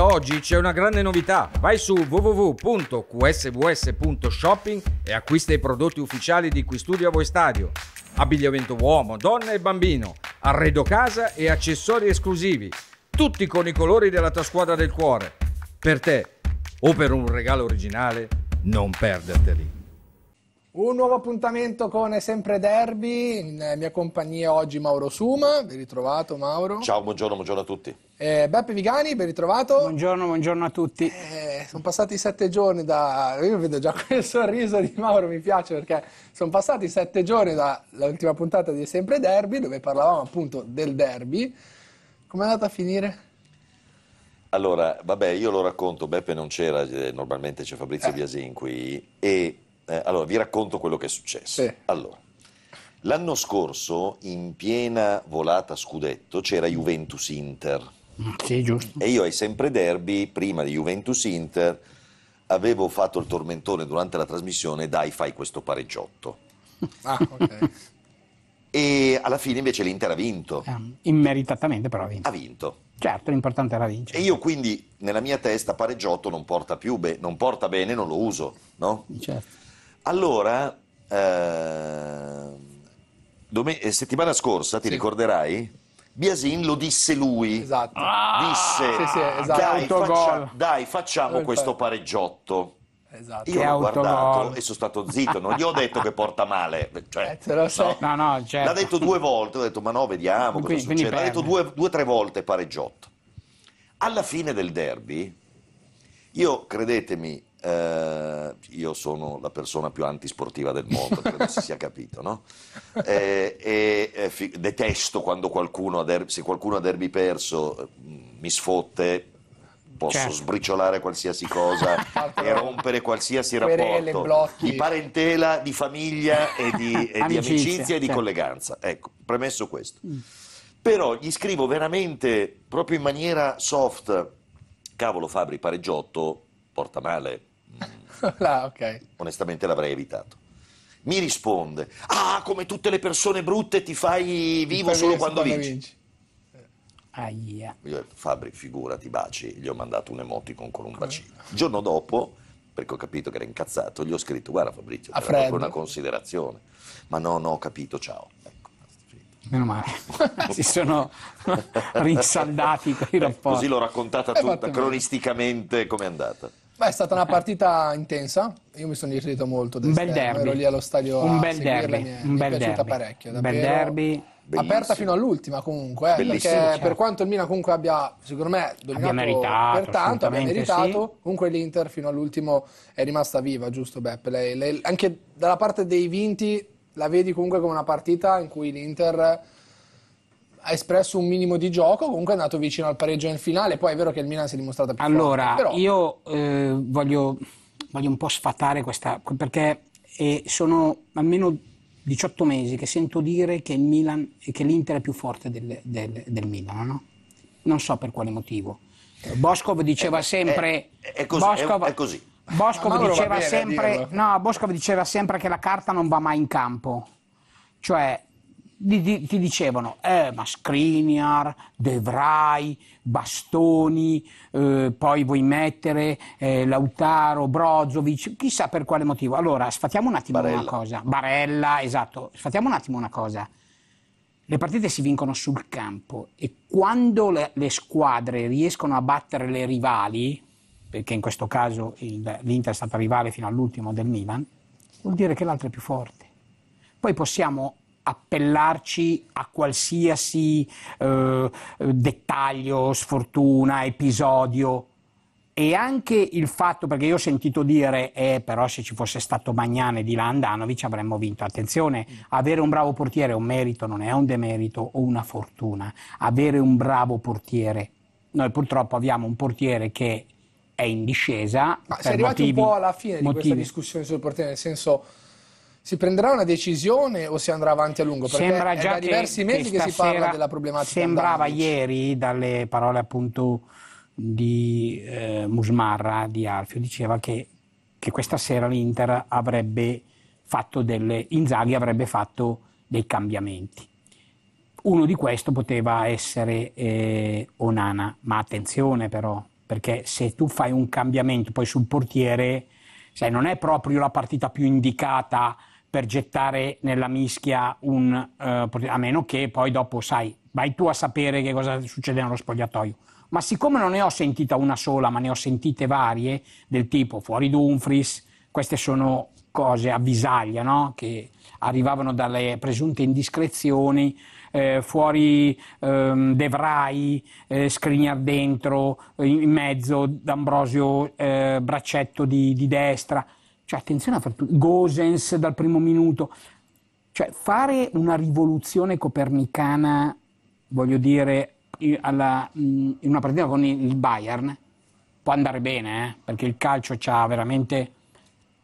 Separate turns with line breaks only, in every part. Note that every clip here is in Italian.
da oggi c'è una grande novità. Vai su
www.qsws.shopping e acquista i prodotti ufficiali di Qui Studio a Voi Stadio. Abbigliamento uomo, donna e bambino, arredo casa e accessori esclusivi, tutti con i colori della tua squadra del cuore. Per te o per un regalo originale, non perderteli.
Un nuovo appuntamento con sempre Derby, in mia compagnia oggi Mauro Suma, ben ritrovato Mauro.
Ciao, buongiorno, buongiorno a tutti.
Eh, Beppe Vigani, ben ritrovato. Buongiorno, buongiorno a tutti. Eh, sono passati sette giorni da... Io vedo già quel sorriso di Mauro, mi piace perché sono passati sette giorni dall'ultima puntata di Sempre Derby, dove parlavamo appunto del derby. Come è andata a finire?
Allora, vabbè, io lo racconto, Beppe non c'era, eh, normalmente c'è Fabrizio eh. Biasin qui, e eh, allora vi racconto quello che è successo. Sì. Allora, l'anno scorso, in piena volata scudetto, c'era Juventus-Inter. Sì, giusto. E io ai sempre derby, prima di Juventus-Inter, avevo fatto il tormentone durante la trasmissione, dai fai questo pareggiotto.
Ah, ok.
e alla fine invece l'Inter ha vinto. Eh,
immeritatamente però ha vinto. Ha vinto. Certo, l'importante era vincere.
E io quindi nella mia testa pareggiotto non porta più, be- non porta bene, non lo uso, no? Certo. Allora, eh, eh, settimana scorsa, ti sì. ricorderai? Biasin lo disse lui. Esatto. Ah! Disse, sì, sì, esatto. dai, faccia, dai, facciamo questo pareggiotto. Esatto. Io l'ho guardato e sono stato zitto, non gli ho detto che porta male. Cioè, eh, so. no, no, certo. L'ha detto due volte, ho detto ma no, vediamo quindi, cosa succede. L'ha detto due o tre volte pareggiotto. Alla fine del derby, io credetemi, eh, io sono la persona più antisportiva del mondo, credo si sia capito, no? Eh, e, e, eh, e fi- detesto quando qualcuno, der- se qualcuno a derby perso mm, mi sfotte, posso certo. sbriciolare qualsiasi cosa e rompere qualsiasi rapporto di parentela, di famiglia e di, e amicizia, di amicizia, e di certo. colleganza. Ecco, premesso questo. Mm. Però gli scrivo veramente proprio in maniera soft, cavolo Fabri, pareggiotto, porta male, ah, okay. Onestamente l'avrei evitato. Mi risponde, ah, come tutte le persone brutte ti fai vivo ti solo quando vinci. vinci. Eh. Aia. Io, Fabri, figurati, baci, gli ho mandato un emoticon con un bacino. Il giorno dopo, perché ho capito che era incazzato, gli ho scritto, guarda Fabrizio, era proprio una considerazione. Ma no, no, ho capito, ciao. Ecco, Meno male, si sono rinsaldati quei eh, rapporti. Eh, così l'ho raccontata tutta, cronisticamente, come è andata.
Beh, è stata una partita intensa, io mi sono divertito molto, un bel derby. ero lì allo stadio un bel derby. mi è, un mi è piaciuta parecchio, Un bel derby. Bellissimo. aperta fino all'ultima comunque, eh, perché certo. per quanto il Milan comunque abbia, secondo me, dominato meritato, per tanto, abbia meritato, sì. comunque l'Inter fino all'ultimo è rimasta viva, giusto Beppe? Lei, lei, anche dalla parte dei vinti la vedi comunque come una partita in cui l'Inter ha espresso un minimo di gioco, comunque è andato vicino al pareggio nel finale, poi è vero che il Milan si è dimostrato più allora, forte. Allora,
io eh, voglio, voglio, un po' sfatare questa, perché eh, sono almeno 18 mesi che sento dire che, il Milan, che l'Inter è più forte del, del, del Milan, no? non so per quale motivo. Boscov diceva è, eh, sempre... È, eh, è così. Boscov, è, così. Boscov diceva, sempre, no, Boscov diceva sempre che la carta non va mai in campo. Cioè, di, di, ti dicevano, eh, ma Skriniar, De Bastoni, eh, poi vuoi mettere eh, Lautaro, Brozovic, chissà per quale motivo. Allora, sfatiamo un attimo Barella. una cosa. Barella, esatto. Sfatiamo un attimo una cosa. Le partite si vincono sul campo e quando le, le squadre riescono a battere le rivali, perché in questo caso il, l'Inter è stata rivale fino all'ultimo del Milan, vuol dire che l'altra è più forte. Poi possiamo appellarci a qualsiasi eh, dettaglio, sfortuna, episodio. E anche il fatto, perché io ho sentito dire, eh, però se ci fosse stato Magnane di là Andanovic avremmo vinto. Attenzione, avere un bravo portiere è un merito, non è un demerito o una fortuna. Avere un bravo portiere. Noi purtroppo abbiamo un portiere che è in discesa. Ma si è arrivati motivi, un po' alla fine
motivi. di questa discussione sul portiere, nel senso si prenderà una decisione o si andrà avanti a lungo? Perché Sembra già da diversi mesi che si parla della problematica. Sembrava Andanovic.
ieri, dalle parole appunto di eh, Musmarra, di Alfio, diceva che, che questa sera l'Inter avrebbe fatto delle... Inzaghi avrebbe fatto dei cambiamenti. Uno di questi poteva essere eh, Onana, ma attenzione però, perché se tu fai un cambiamento poi sul portiere, sai, non è proprio la partita più indicata per gettare nella mischia un... Eh, a meno che poi dopo, sai, vai tu a sapere che cosa succede nello spogliatoio. Ma siccome non ne ho sentita una sola, ma ne ho sentite varie, del tipo fuori Dumfries, queste sono cose a visaglia, no? che arrivavano dalle presunte indiscrezioni, eh, fuori ehm, De Vrij, eh, Skriniar dentro, in, mezzo D'Ambrosio eh, braccetto di, di destra. Cioè, attenzione a fare tutto. Gosens dal primo minuto. Cioè, fare una rivoluzione copernicana, voglio dire, alla, in una partita con il Bayern, può andare bene, eh? perché il calcio c'ha veramente...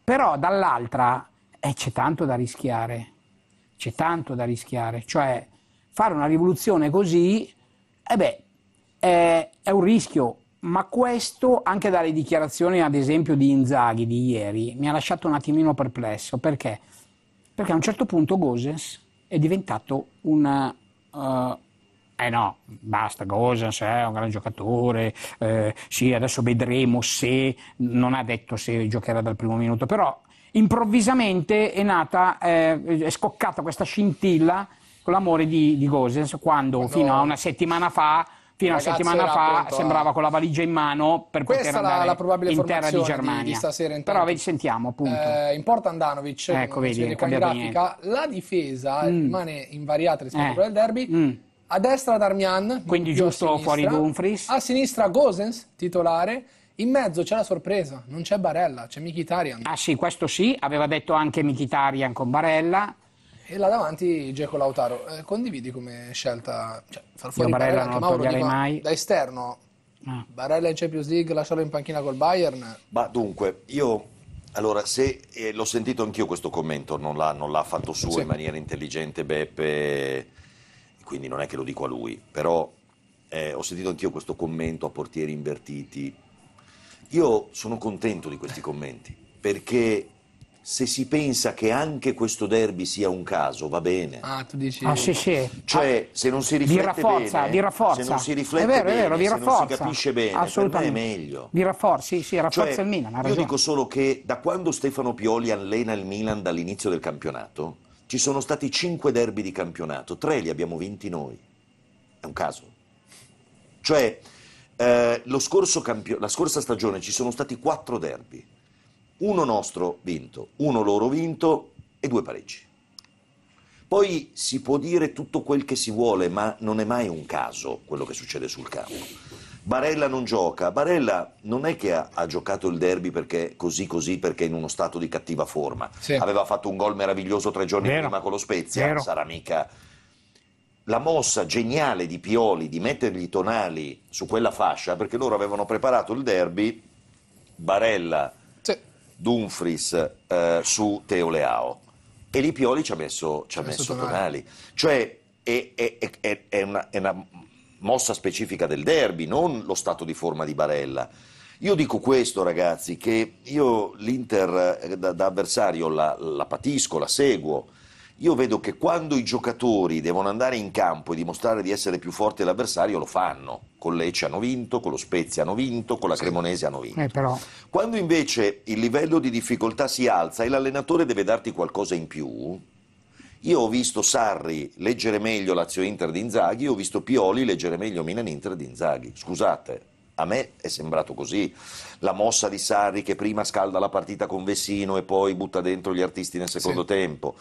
Però dall'altra eh, c'è tanto da rischiare, c'è tanto da rischiare. Cioè, fare una rivoluzione così, eh beh, è, è un rischio, ma questo anche dalle dichiarazioni ad esempio di Inzaghi di ieri mi ha lasciato un attimino perplesso perché? Perché a un certo punto Gosens è diventato un... Uh, eh no, basta, Gosens eh, è un gran giocatore, eh, sì adesso vedremo se, non ha detto se giocherà dal primo minuto, però improvvisamente è nata, eh, è scoccata questa scintilla con l'amore di, di Gosens quando no. fino a una settimana fa fino a settimana fa appunto, sembrava con la valigia in mano per poter andare la, la in terra di Germania. Di, di stasera,
intanto. Però vedi, sentiamo appunto. Eh, in porta Andanovic, ecco, vedi, grafica, la difesa mm. rimane invariata rispetto eh. a quella del derby. Mm. A destra Darmian, quindi giusto fuori Dumfries. A sinistra Gosens, titolare. In mezzo c'è la sorpresa, non c'è Barella, c'è Mkhitaryan. Ah
sì, questo sì, aveva detto anche Mkhitaryan con Barella.
E là davanti Geco Lautaro. Eh, condividi come scelta, cioè, far fuori Io Barella, Barella non Mauro, dico, mai. da esterno. Ah. Barella in Champions League, lasciarlo in panchina col Bayern.
Ma dunque, io allora, se eh, l'ho sentito anch'io questo commento, non l'ha, non l'ha fatto suo sì. in maniera intelligente Beppe, quindi non è che lo dico a lui, però eh, ho sentito anch'io questo commento a portieri invertiti. Io sono contento di questi commenti perché se si pensa che anche questo derby sia un caso, va bene. Ah, tu dici. Ah, sì, sì. Cioè, ah, se non si riflette vi rafforza, bene, vi rafforza. se non si riflette è vero, bene, è vero, vi rafforza. non si capisce bene, Assolutamente. è meglio.
Vi cioè, rafforza, sì, sì, rafforza cioè, il Milan, Io dico
solo che da quando Stefano Pioli allena il Milan dall'inizio del campionato, ci sono stati cinque derby di campionato, tre li abbiamo vinti noi. È un caso. Cioè, eh, la scorsa stagione ci sono stati quattro derby uno nostro vinto, uno loro vinto e due pareggi. Poi si può dire tutto quel che si vuole, ma non è mai un caso quello che succede sul campo. Barella non gioca, Barella non è che ha, ha giocato il derby perché così così perché in uno stato di cattiva forma. Sì. Aveva fatto un gol meraviglioso tre giorni Vero. prima con lo Spezia, Vero. sarà mica la mossa geniale di Pioli di mettergli i Tonali su quella fascia perché loro avevano preparato il derby Barella Dumfries eh, su Teo Leao e lì Pioli ci ha messo, ci ha messo Tonali. tonali. Cioè è, è, è, è una, una mossa specifica del derby, non lo stato di forma di Barella. Io dico questo, ragazzi, che io l'Inter eh, da, da avversario la, la, patisco, la seguo io vedo che quando i giocatori devono andare in campo e dimostrare di essere più forti dell'avversario, lo fanno. Con Lecce hanno vinto, con lo Spezia hanno vinto, con la Cremonese hanno vinto. Eh, quando invece il livello di difficoltà si alza e l'allenatore deve darti qualcosa in più, io ho visto Sarri leggere meglio Lazio-Inter di Inzaghi, ho visto Pioli leggere meglio Milan-Inter di Inzaghi. Scusate, a me è sembrato così. La mossa di Sarri che prima scalda la partita con Vessino e poi butta dentro gli artisti nel secondo sì. tempo.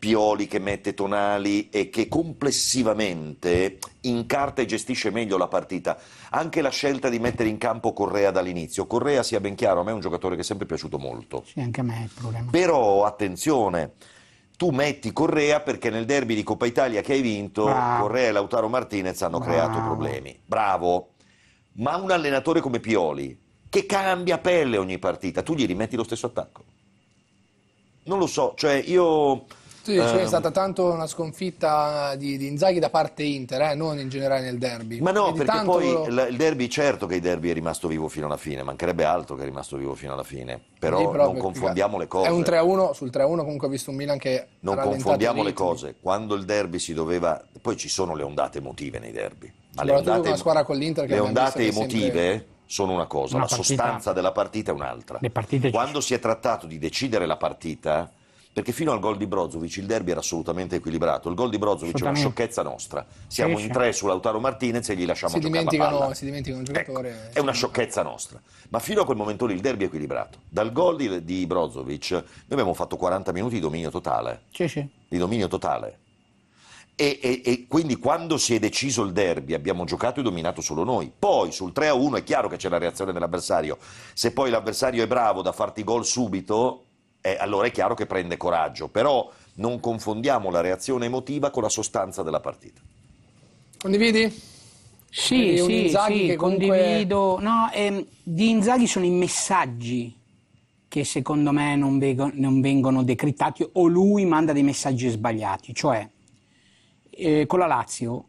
Pioli che mette Tonali e che complessivamente incarta e gestisce meglio la partita. Anche la scelta di mettere in campo Correa dall'inizio. Correa, sia ben chiaro, a me è un giocatore che è sempre piaciuto molto. Sì, anche a me è il problema. Però, attenzione, tu metti Correa perché nel derby di Coppa Italia che hai vinto, Bravo. Correa e Lautaro Martinez hanno Bravo. creato problemi. Bravo. Ma un allenatore come Pioli, che cambia pelle ogni partita, tu gli rimetti lo stesso attacco. Non lo so, cioè io sì, c'è cioè um, stata
tanto una sconfitta di, di Inzaghi da parte Inter, eh, non in generale nel derby. Ma no, Quindi perché poi
il derby, certo che il derby è rimasto vivo fino alla fine, mancherebbe altro che è rimasto vivo fino alla fine, però, però non confondiamo le cose. È un
3-1, sul 3-1 comunque ho visto un Milan che... Non confondiamo le
cose, quando il derby si doveva... Poi ci sono le ondate emotive nei derby. Ma le ondate, una squadra
con l'Inter che le ondate emotive... Sempre
sono una cosa, una la partita. sostanza della partita è un'altra. Quando si è trattato di decidere la partita, perché fino al gol di Brozovic il derby era assolutamente equilibrato. Il gol di Brozovic è una sciocchezza nostra. Siamo in tre su Lautaro Martinez e gli lasciamo si giocare la palla.
Si dimenticano il giocatore. Ecco,
eh, è una sciocchezza nostra. Ma fino a quel momento lì il derby è equilibrato. Dal gol di, di Brozovic noi abbiamo fatto 40 minuti di dominio totale. Sì, sì. Di dominio totale. E, e, e, quindi quando si è deciso il derby abbiamo giocato e dominato solo noi. Poi sul 3-1 è chiaro che c'è la reazione dell'avversario. Se poi l'avversario è bravo da farti gol subito, eh, allora è chiaro che prende coraggio, però non confondiamo la reazione emotiva con la sostanza della partita.
Condividi? Sì, sì, sì
comunque...
condivido. No, ehm, di Inzaghi sono i messaggi che secondo me non, vego, non, vengono decrittati o lui manda dei messaggi sbagliati. Cioè, eh, con la Lazio,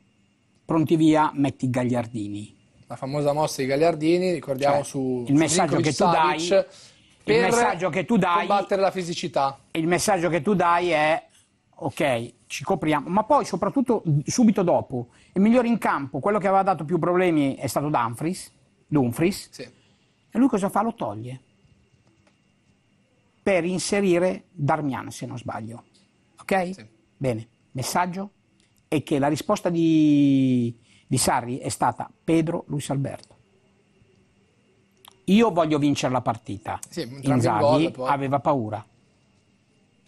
pronti via, metti Gagliardini.
La famosa mossa di Gagliardini, ricordiamo cioè, su... Il su messaggio Nico che tu dai il messaggio che tu dai combattere la fisicità. Il messaggio che tu dai è ok, ci copriamo,
ma poi soprattutto subito dopo, il migliore in campo, quello che aveva dato più problemi è stato Dumfries, Dumfries sì. e lui cosa fa? Lo toglie per inserire Darmian, se non sbaglio. Ok? Sì. Bene, messaggio è che la risposta di, di Sarri è stata Pedro Luis Alberto io voglio vincere la partita.
Sì, Inzaghi gol,
aveva paura.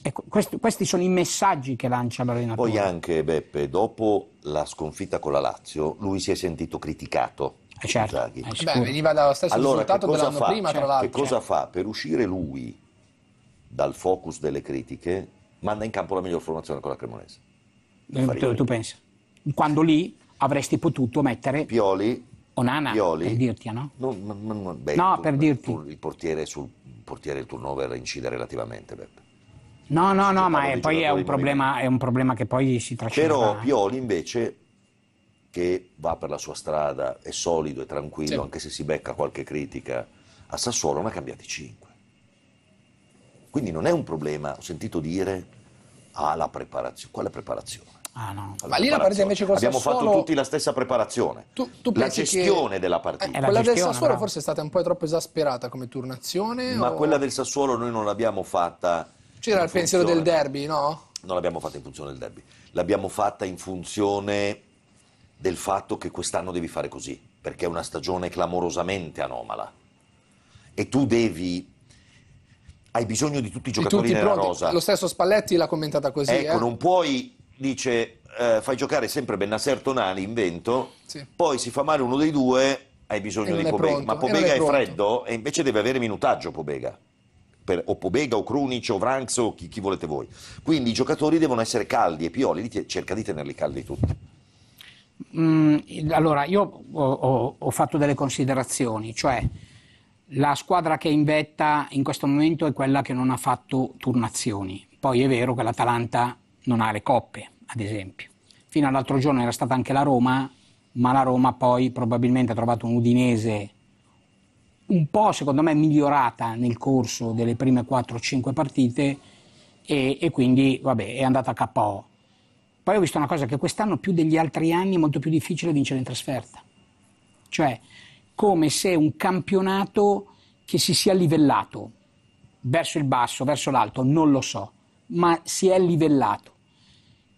Ecco, questi, questi, sono i messaggi che lancia l'allenatore.
Poi anche Beppe, dopo la sconfitta con la Lazio, lui si è sentito criticato. Eh certo,
Inzaghi. Eh, Beh, veniva dallo stesso allora, risultato dell'anno fa? prima, certo. tra l'altro. Che cosa
fa? Per uscire lui dal focus delle critiche, manda in campo la miglior formazione con la Cremonese. Eh, tu, tu
pensi? Quando lì avresti potuto mettere... Pioli, Onana, Pioli, per
dirti, no? No, ma, ma, ma, beh, no tu, per dirti. Tu, il portiere sul portiere il turnover incide relativamente, Beppe.
No, no, no, ma è, poi è un, problema, è un, problema, che poi si trascina. Però
Pioli invece, che va per la sua strada, è solido e tranquillo, sì. anche se si becca qualche critica a Sassuolo, ne ha cambiati 5. Quindi non è un problema, ho sentito dire, alla preparazione. Quale preparazione? Ah, no. Ma lì la partita invece con Abbiamo Sassuolo... fatto tutti la stessa preparazione. Tu, tu la gestione che... della partita. Eh, eh quella gestione, del Sassuolo no?
forse è stata un po' troppo esasperata come turnazione. Ma o...
quella del Sassuolo noi non l'abbiamo fatta.
C'era il pensiero del derby, no?
Non l'abbiamo fatta in funzione del derby. L'abbiamo fatta in funzione del fatto che quest'anno devi fare così, perché è una stagione clamorosamente anomala. E tu devi hai bisogno di tutti i giocatori di tutti della rosa. Lo stesso
Spalletti l'ha commentata così. Ecco, eh? non
puoi dice eh, fai giocare sempre Bennasser Tonali in vento, sì. poi si fa male uno dei due, hai bisogno di Pobega, pronto. ma Pobega è, è freddo e invece deve avere minutaggio Pobega. Per, o Pobega o Krunic o Vranx, o chi, chi, volete voi. Quindi i giocatori devono essere caldi e Pioli cerca di tenerli caldi tutti.
Mm, allora, io ho, ho, ho, fatto delle considerazioni, cioè la squadra che è in vetta in questo momento è quella che non ha fatto turnazioni. Poi è vero che l'Atalanta non ha le coppe, ad esempio. Fino all'altro giorno era stata anche la Roma, ma la Roma poi probabilmente ha trovato un Udinese un po', secondo me, migliorata nel corso delle prime 4-5 partite e, e quindi vabbè, è andata a KO. Poi ho visto una cosa che quest'anno più degli altri anni è molto più difficile vincere in trasferta. Cioè, come se un campionato che si sia livellato verso il basso, verso l'alto, non lo so, ma si è livellato.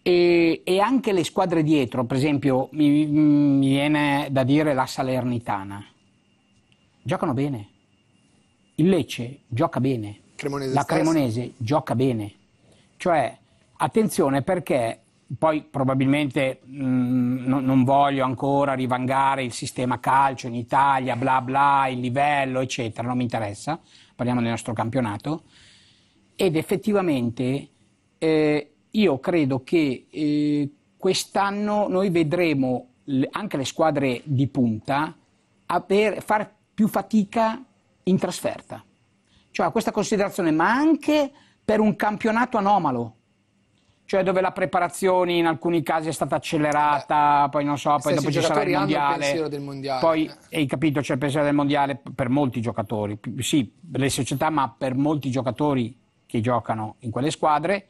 E, e, anche le squadre dietro, per esempio, mi, mi, viene da dire la Salernitana, giocano bene. Il Lecce gioca bene.
Cremonese la stessa. Cremonese
gioca bene. Cioè, attenzione perché poi probabilmente mh, mm, no, non voglio ancora rivangare il sistema calcio in Italia, bla bla, il livello, eccetera, non mi interessa, parliamo del nostro campionato, ed effettivamente eh, io credo che eh, quest'anno noi vedremo le, anche le squadre di punta a per, fare più fatica in trasferta. Cioè questa considerazione, ma anche per un campionato anomalo, cioè dove la preparazione in alcuni casi è stata accelerata, Beh, poi non so, poi dopo ci sarà il mondiale. Il del mondiale. Poi, eh, hai capito, c'è il pensiero del mondiale per molti giocatori, sì, le società, ma per molti giocatori che giocano in quelle squadre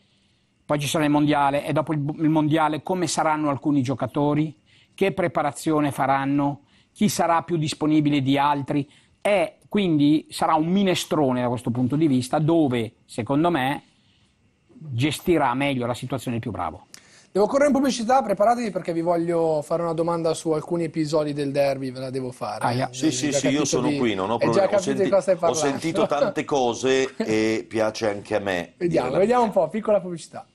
poi ci sarà il mondiale e dopo il, mondiale come saranno alcuni giocatori? Che preparazione faranno? Chi sarà più disponibile di altri? E quindi sarà un minestrone da questo punto di vista dove, secondo me, gestirà meglio la situazione il più bravo.
Devo correre in pubblicità, preparatevi perché vi voglio fare una domanda su alcuni episodi del derby, ve la devo fare. Ah, yeah. Sì, sì, sì, io sono di... qui, non ho problemi. Ho, senti... ho sentito tante
cose e piace anche a me. Vediamo, vediamo
un po', piccola pubblicità.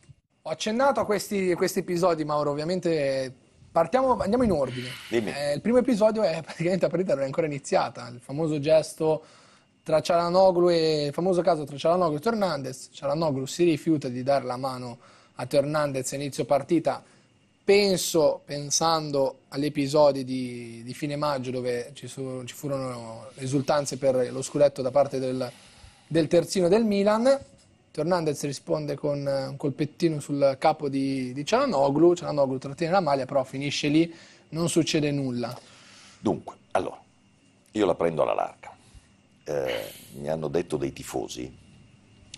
Ho accennato a questi, questi episodi, Mauro, ovviamente partiamo, andiamo in ordine. Eh, il primo episodio è praticamente la partita non è ancora iniziata, il famoso gesto tra Cialanoglu e il famoso caso tra Cialanoglu e Fernandez. Cialanoglu si rifiuta di dare la mano a Fernandez a inizio partita. Penso, pensando agli episodi di, di fine maggio dove ci, su, ci, furono esultanze per lo scudetto da parte del, del terzino del Milan, Fernandez risponde con eh, un colpettino sul capo di, di Cialanoglu, Cialanoglu trattiene la maglia, però finisce lì, non succede nulla.
Dunque, allora, io la prendo alla larga. Eh, mi hanno detto dei tifosi,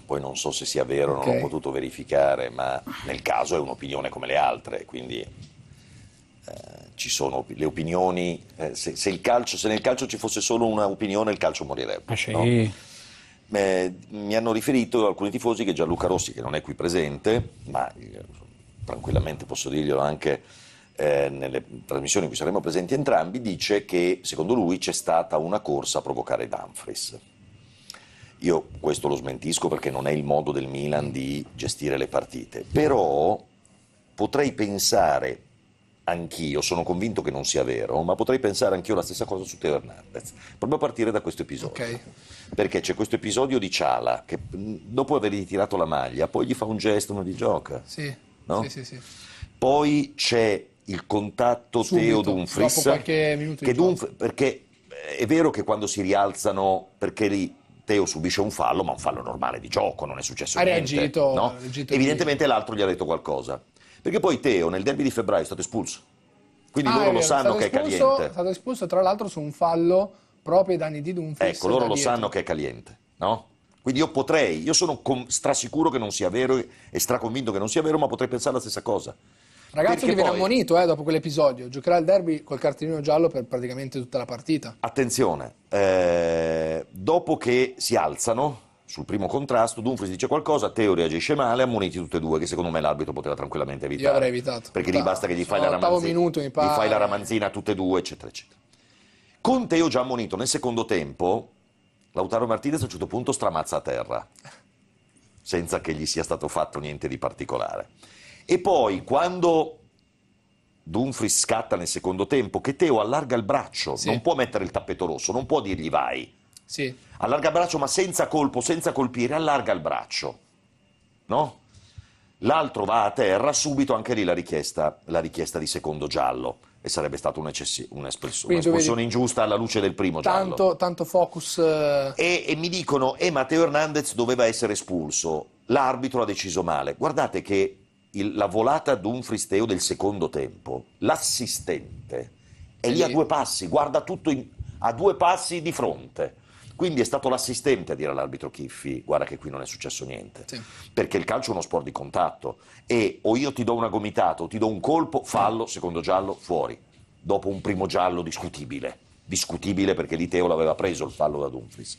poi non so se sia vero, okay. non ho potuto verificare, ma nel caso è un'opinione come le altre, quindi eh, ci sono op- le opinioni, eh, se, se, calcio, se, nel calcio ci fosse solo un'opinione il calcio morirebbe. Ah, sì. no? eh, mi hanno riferito alcuni tifosi che Gianluca Rossi, che non è qui presente, ma eh, tranquillamente posso dirglielo anche eh, nelle trasmissioni in cui saremo presenti entrambi, dice che secondo lui c'è stata una corsa a provocare Dumfries. Io questo lo smentisco perché non è il modo del Milan di gestire le partite, però potrei pensare anch'io, sono convinto che non sia vero, ma potrei pensare anch'io la stessa cosa su Teo Hernandez, proprio a partire da questo episodio. Okay perché c'è questo episodio di Ciala che dopo aver ritirato la maglia poi gli fa un gesto, uno gli gioca. Sì, no? sì, sì, sì. Poi c'è il contatto Subito, Teo minuto che Dumf- perché eh, è vero che quando si rialzano, perché lì Teo subisce un fallo, ma un fallo normale di gioco, non è successo ha niente. Reagito, no? Evidentemente l'altro gli ha detto qualcosa. Perché poi Teo nel derby di febbraio è stato espulso. Quindi ah, loro lo sanno che è espulso, caliente. È
stato espulso tra l'altro su un fallo proprio ai danni di Dumfries. Ecco, loro lo sanno
che è caliente, no? Quindi io potrei, io sono com- strasicuro che non sia vero e straconvinto che non sia vero, ma potrei pensare la stessa cosa.
Ragazzo che viene poi... ammonito eh, dopo quell'episodio, giocherà il derby col cartellino giallo per praticamente tutta la partita.
Attenzione, eh, dopo che si alzano sul primo contrasto, Dumfries dice qualcosa, Teo reagisce male, ammoniti tutte e due, che secondo me l'arbitro poteva tranquillamente evitare. Io avrei evitato. Perché da, lì basta che gli fai, la ramanzina,
minuto, gli fai la
ramanzina a tutte e due, eccetera, eccetera con Teo già ammonito, nel secondo tempo Lautaro Martinez a un certo punto stramazza a terra, senza che gli sia stato fatto niente di particolare. E poi quando Dumfries scatta nel secondo tempo, che Teo allarga il braccio, sì. non può mettere il tappeto rosso, non può dirgli vai. Sì. Allarga il braccio ma senza colpo, senza colpire, allarga il braccio. No? L'altro va a terra, subito anche lì la richiesta, la richiesta di secondo giallo e sarebbe stata un'espulsione ingiusta alla luce del primo tanto, giallo. Tanto focus... Eh, e, e mi dicono, e eh, Matteo Hernandez doveva essere espulso, l'arbitro ha deciso male. Guardate che il, la volata d'un fristeo del secondo tempo, l'assistente è lì a due passi, guarda tutto in, a due passi di fronte. Quindi è stato l'assistente a dire all'arbitro Chiffi guarda che qui non è successo niente. Sì. Perché il calcio è uno sport di contatto e o io ti do una gomitata o ti do un colpo, fallo, secondo giallo, fuori. Dopo un primo giallo discutibile. Discutibile perché l'Iteo l'aveva preso il fallo da Dumfries.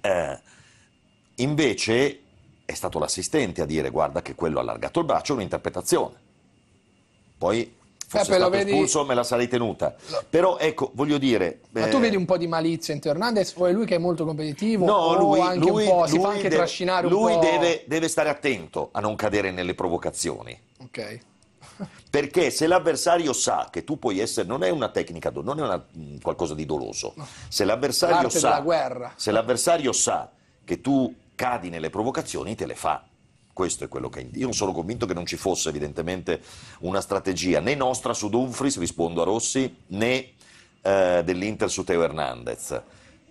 Eh, invece è stato l'assistente a dire guarda che quello ha allargato il braccio, è un'interpretazione. Poi eh, fosse Capo, vedi... espulso me la sarei tenuta. No. Però ecco, voglio dire... Ma eh... tu vedi
un po' di malizia in Teo Hernandez o è lui che è molto competitivo? No, lui, anche lui, un po', si fa anche deve, trascinare un lui po'... Lui deve,
deve stare attento a non cadere nelle provocazioni. Ok. Perché se l'avversario sa che tu puoi essere, non è una tecnica, non è una, mm, qualcosa di doloso. Se l'avversario sa, se l'avversario sa che tu cadi nelle provocazioni, te le fa. Questo è quello che... Io sono convinto che non ci fosse evidentemente una strategia né nostra su Dumfries, rispondo a Rossi, né eh, dell'Inter su Teo Hernandez.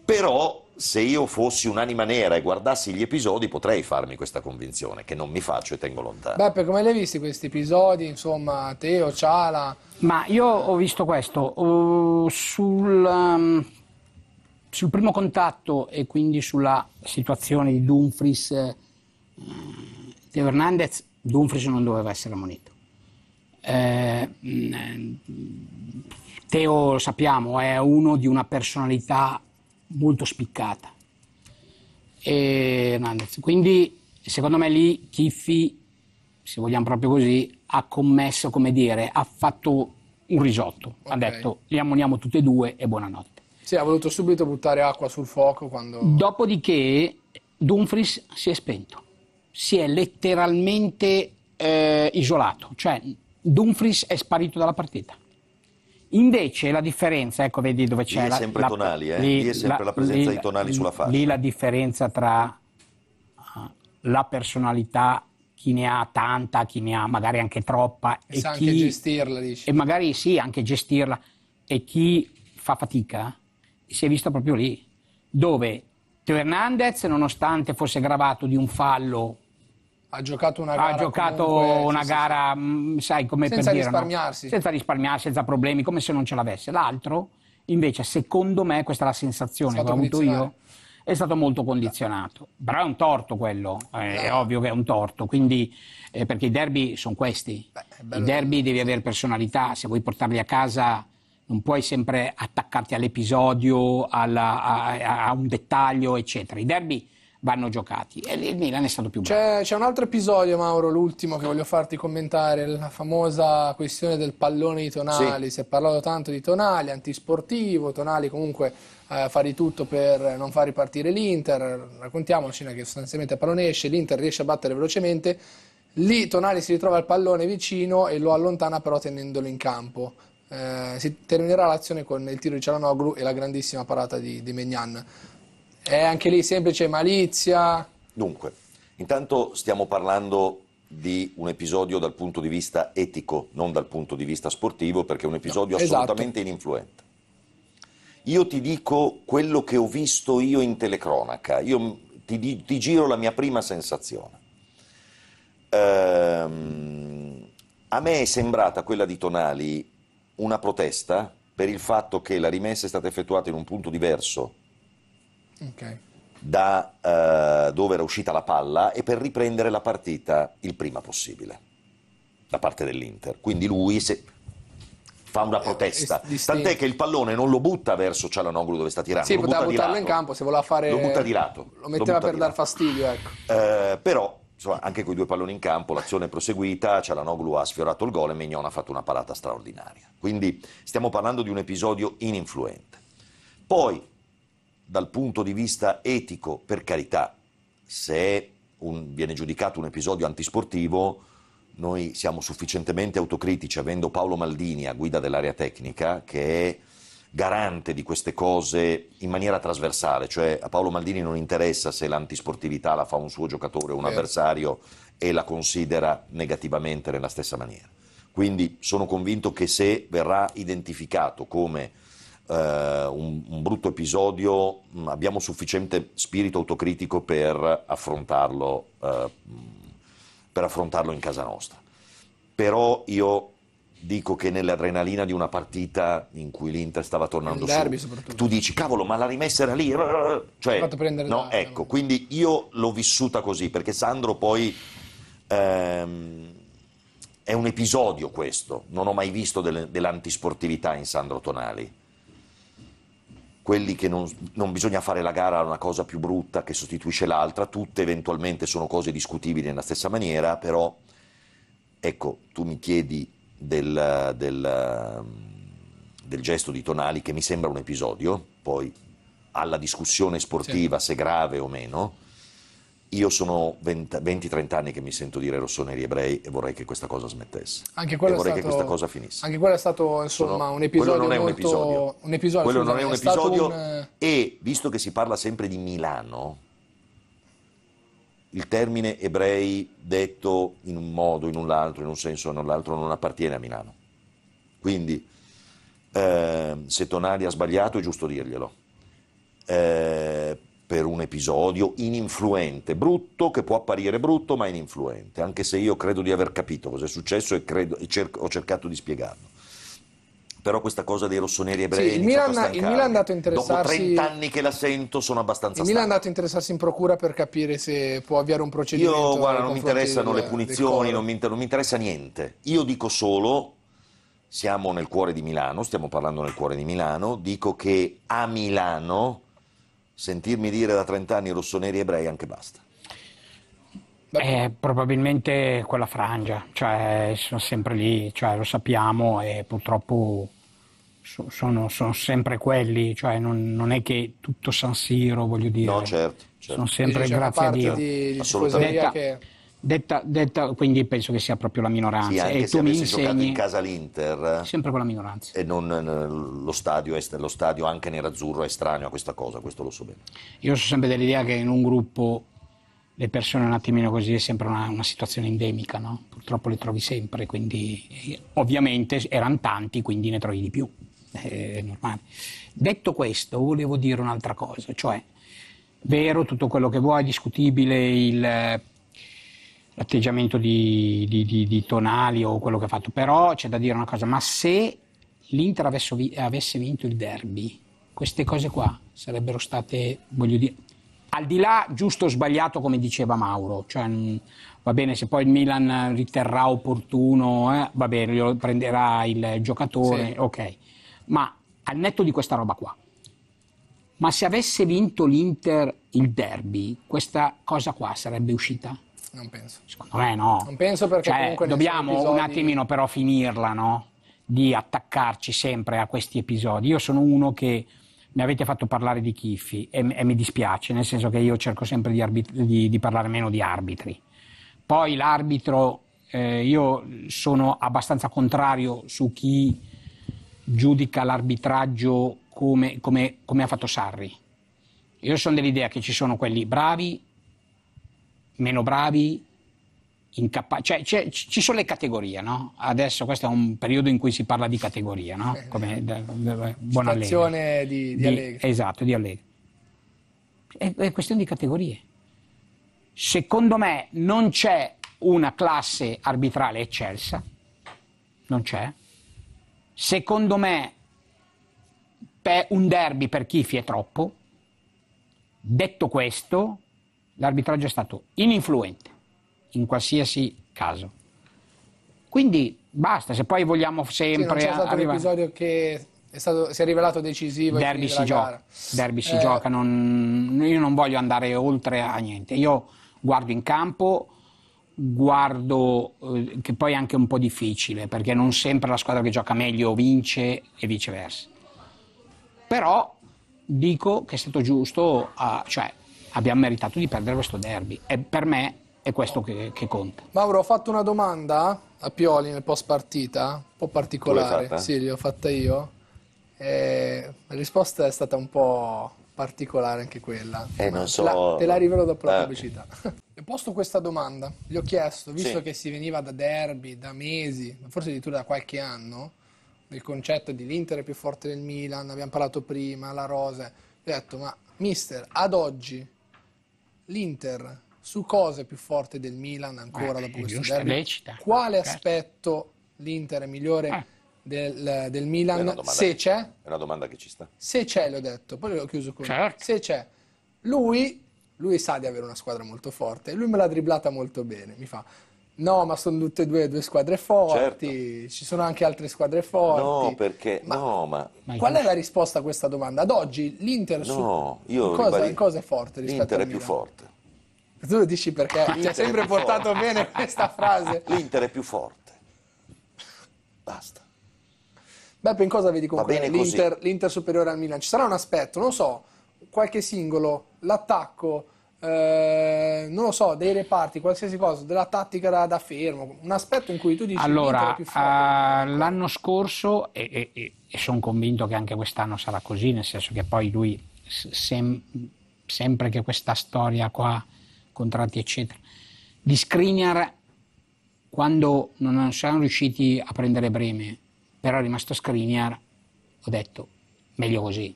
Però se io fossi un'anima nera e guardassi gli episodi potrei farmi questa convinzione, che non mi faccio e tengo lontano. Beppe,
come l'hai visti questi episodi? Insomma, Teo, Ciala... Ma io ho visto questo. Uh, sul...
Um sul primo contatto e quindi sulla situazione di Dumfries eh, Teo Hernandez, Dumfries non doveva essere ammonito. Eh, mm, Teo, lo sappiamo, è uno di una personalità molto spiccata. E Hernandez, quindi secondo me lì Chiffi, se vogliamo proprio così, ha commesso, come dire, ha fatto un risotto. Okay. Ha detto, li ammoniamo tutti e due e
buonanotte. Sì, ha voluto subito buttare acqua sul fuoco quando...
Dopodiché Dumfries si è spento si è letteralmente eh, isolato, cioè Dumfries è sparito dalla partita. Invece la differenza, ecco vedi dove c'è... Lì è sempre la, Tonali, eh? lì, lì è sempre la, la presenza lì, di Tonali sulla faccia. Lì la differenza tra eh, la personalità, chi ne ha tanta, chi ne ha magari anche troppa. E, e sa chi, anche gestirla, dici. E magari sì, anche gestirla. E chi fa fatica eh, si è visto proprio lì, dove Teo Hernandez, nonostante fosse gravato di un fallo
ha giocato una gara, giocato comunque, una sì, gara sì. Mm,
sai come senza per dire, risparmiarsi. No? senza risparmiarsi, senza problemi, come se non ce l'avesse. L'altro, invece, secondo me, questa è la sensazione che ho avuto io, è stato molto condizionato. Però è un torto quello, eh, è no. ovvio che è un torto, quindi, eh, perché i derby sono questi. Beh, I derby devi avere personalità, se vuoi portarli a casa non puoi sempre attaccarti all'episodio, alla, a, a, un dettaglio, eccetera. I derby vanno giocati. E il Milan è stato più bravo.
C'è, c'è un altro episodio, Mauro, l'ultimo che voglio farti commentare, la famosa questione del pallone di Tonali. Sì. Si è parlato tanto di Tonali, antisportivo, Tonali comunque eh, fa di tutto per non far ripartire l'Inter. Raccontiamoci che sostanzialmente il pallone esce, l'Inter riesce a battere velocemente. Lì Tonali si ritrova il pallone vicino e lo allontana però tenendolo in campo. Eh, si terminerà l'azione con il tiro di Cialanoglu e la grandissima parata di, di Megnan. È anche lì semplice malizia?
Dunque, intanto stiamo parlando di un episodio dal punto di vista etico, non dal punto di vista sportivo, perché è un episodio no, esatto. assolutamente esatto. ininfluente. Io ti dico quello che ho visto io in telecronaca, io ti, ti giro la mia prima sensazione. Ehm, a me è sembrata quella di Tonali una protesta per il fatto che la rimessa è stata effettuata in un punto diverso Okay. Da uh, dove era uscita la palla e per riprendere la partita il prima possibile da parte dell'Inter. Quindi lui se, fa una eh, protesta. Eh, Tant'è che il pallone non lo butta verso Cialanoglu dove sta tirando. Sì, lo poteva buttarlo in campo
se voleva fare. Lo butta di lato. Lo metteva lo per dar fastidio,
ecco. Eh, però. Insomma, anche con i due palloni in campo l'azione è proseguita, Cialanoglu ha sfiorato il gol e Mignon ha fatto una palata straordinaria. Quindi stiamo parlando di un episodio ininfluente. Poi dal punto di vista etico, per carità, se un, viene giudicato un episodio antisportivo, noi siamo sufficientemente autocritici, avendo Paolo Maldini a guida dell'area tecnica, che è garante di queste cose in maniera trasversale, cioè a Paolo Maldini non interessa se l'antisportività la fa un suo giocatore o un eh. avversario e la considera negativamente nella stessa maniera. Quindi sono convinto che se verrà identificato come eh, un, un brutto episodio, mm, abbiamo sufficiente spirito autocritico per affrontarlo, eh, per affrontarlo in casa nostra. Però io dico che nell'adrenalina di una partita in cui l'Inter stava tornando su, tu dici cavolo, ma la rimessa era lì, cioè, no, ecco, quindi io l'ho vissuta così perché Sandro poi ehm, è un episodio questo, non ho mai visto delle, dell'antisportività in Sandro Tonali quelli che non, non, bisogna fare la gara a una cosa più brutta che sostituisce l'altra, tutte eventualmente sono cose discutibili nella stessa maniera, però ecco, tu mi chiedi del, del, mm, del gesto di Tonali che mi sembra un episodio, poi alla discussione sportiva sì. se grave o meno, io sono 20-30 anni che mi sento dire rossoneri ebrei e vorrei che questa cosa smettesse. Anche quello e vorrei stato, che questa cosa finisse. Anche
quello è stato insomma, sono, un episodio. Quello non è molto, un episodio. Un episodio quello non è un è episodio. Un... Eh,
e visto che si parla sempre di Milano, il termine ebrei detto in un modo, in un altro, in un senso o nell'altro non appartiene a Milano. Quindi eh, se Tonali ha sbagliato è giusto dirglielo. Eh, per un episodio ininfluente, brutto, che può apparire brutto ma ininfluente, anche se io credo di aver capito cosa è successo e, credo, e cer- ho cercato di spiegarlo. Però questa cosa dei rossoneri ebrei sì, il, Milan, il Milan è andato a interessarsi... Dopo 30 anni che la sento sono abbastanza Il stanco. Milan è
andato a interessarsi in procura per capire se può avviare un procedimento... Io, guarda, non mi interessano del, le punizioni, non
mi, inter- non mi interessa niente. Io dico solo siamo nel cuore di Milano, stiamo parlando nel cuore di Milano, dico che a Milano sentirmi dire da 30 anni rossoneri ebrei anche basta.
Eh, probabilmente quella frangia, cioè sono sempre lì, cioè, lo sappiamo e purtroppo so, sono, sono, sempre quelli, cioè, non, non, è che tutto San Siro, voglio dire. No, certo. certo. Sono sempre, grazie a Dio. Di, di Assolutamente. Che... Detta, detta, quindi penso che sia proprio la minoranza. Sì, anche e se tu mi insegni... giocato in
casa l'Inter. Sempre
con la minoranza.
E non, eh, lo, stadio lo stadio anche nerazzurro è estraneo a questa cosa, questo lo so bene.
Io sono sempre dell'idea che in un gruppo le persone un attimino così è sempre una, una situazione endemica, no? Purtroppo le trovi sempre, quindi eh, ovviamente erano tanti, quindi ne trovi di più. Eh, è normale. Detto questo, volevo dire un'altra cosa, cioè vero tutto quello che vuoi, discutibile il l'atteggiamento di, di, di, di, Tonali o quello che ha fatto, però c'è da dire una cosa, ma se l'Inter avesse, avesse vinto il derby, queste cose qua sarebbero state, voglio dire, al di là giusto o sbagliato come diceva Mauro, cioè, mm, va bene se poi il Milan riterrà opportuno, eh, va bene, lo prenderà il giocatore, sì. ok, ma al netto di questa roba qua. Ma se avesse vinto l'Inter il derby, questa cosa qua sarebbe uscita?
Non penso. Secondo me no. Non penso perché cioè, dobbiamo episodi... un attimino però
finirla, no? Di attaccarci sempre a questi episodi. Io sono uno che mi avete fatto parlare di Chiffi e, e mi dispiace, nel senso che io cerco sempre di, arbit- di, di parlare meno di arbitri. Poi l'arbitro, eh, io sono abbastanza contrario su chi giudica l'arbitraggio come, come, come ha fatto Sarri. Io sono dell'idea che ci sono quelli bravi meno bravi, incapaci. Cioè, cioè, ci sono le categorie, no? Adesso questo è un periodo in cui si parla di categoria, no? Eh, Come eh. da, da, da buon Allegri. Di, di Allegri. esatto, di Allegri. È, è questione di categorie. Secondo me non c'è una classe arbitrale eccelsa, non c'è. Secondo me un derby per Chifi è troppo. Detto questo, l'arbitraggio è stato ininfluente in qualsiasi caso. Quindi basta, se poi vogliamo sempre... Sì, c'è stato un episodio
che è stato, si è rivelato decisivo. Derby si, gioca,
derby si gioca, non, io non voglio andare oltre a niente. Io guardo in campo, guardo eh, che poi è anche un po' difficile, perché non sempre la squadra che gioca meglio vince e viceversa. Però dico che è stato giusto, a, cioè abbiamo meritato di perdere questo derby. E per me è questo che, che conta.
Mauro, ho fatto una domanda a Pioli nel post partita, un po' particolare. Sì, l'ho fatta io. E la risposta è stata un po' particolare anche quella. Eh, non so. La, te la rivelerò dopo la eh. pubblicità. Ho posto questa domanda, gli ho chiesto, visto sì. che si veniva da derby, da mesi, forse addirittura da qualche anno, del concetto di l'Inter è più forte del Milan, abbiamo parlato prima, la Rosa, ho detto, ma mister, ad oggi l'Inter su cosa è più forte del Milan ancora eh, dopo eh, questo derby? Lecita. Quale certo. aspetto l'Inter è migliore eh. del, del, Milan? Domanda, se
c'è... È una domanda che ci sta.
Se c'è, l'ho detto, poi l'ho chiuso con... Certo. Se c'è. Lui, lui sa di avere una squadra molto forte, lui me l'ha dribblata molto bene, mi fa... No, ma sono tutte e due due squadre forti, certo. ci sono anche altre squadre forti. No,
perché ma no, ma... qual è la
risposta a questa domanda? Ad oggi l'Inter su... io cosa, ribadì... cosa è forte rispetto L'Inter è più forte. Tu lo dici perché ti ha sempre portato forte. bene
questa frase. L'Inter è più forte. Basta.
Beppe, in cosa vedi comunque l'Inter, l'Inter superiore al Milan? Ci sarà un aspetto, non so, qualche singolo, l'attacco eh, non lo so, dei reparti, qualsiasi cosa, della tattica da, da fermo, un aspetto in cui tu dici allora, più forte.
Uh, l'anno scorso, e, e, e sono convinto che anche quest'anno sarà così, nel senso che poi lui, sem- sempre che questa storia qua, contratti eccetera, di Skriniar, quando non siamo riusciti a prendere Breme, però è rimasto Skriniar, ho detto, meglio così.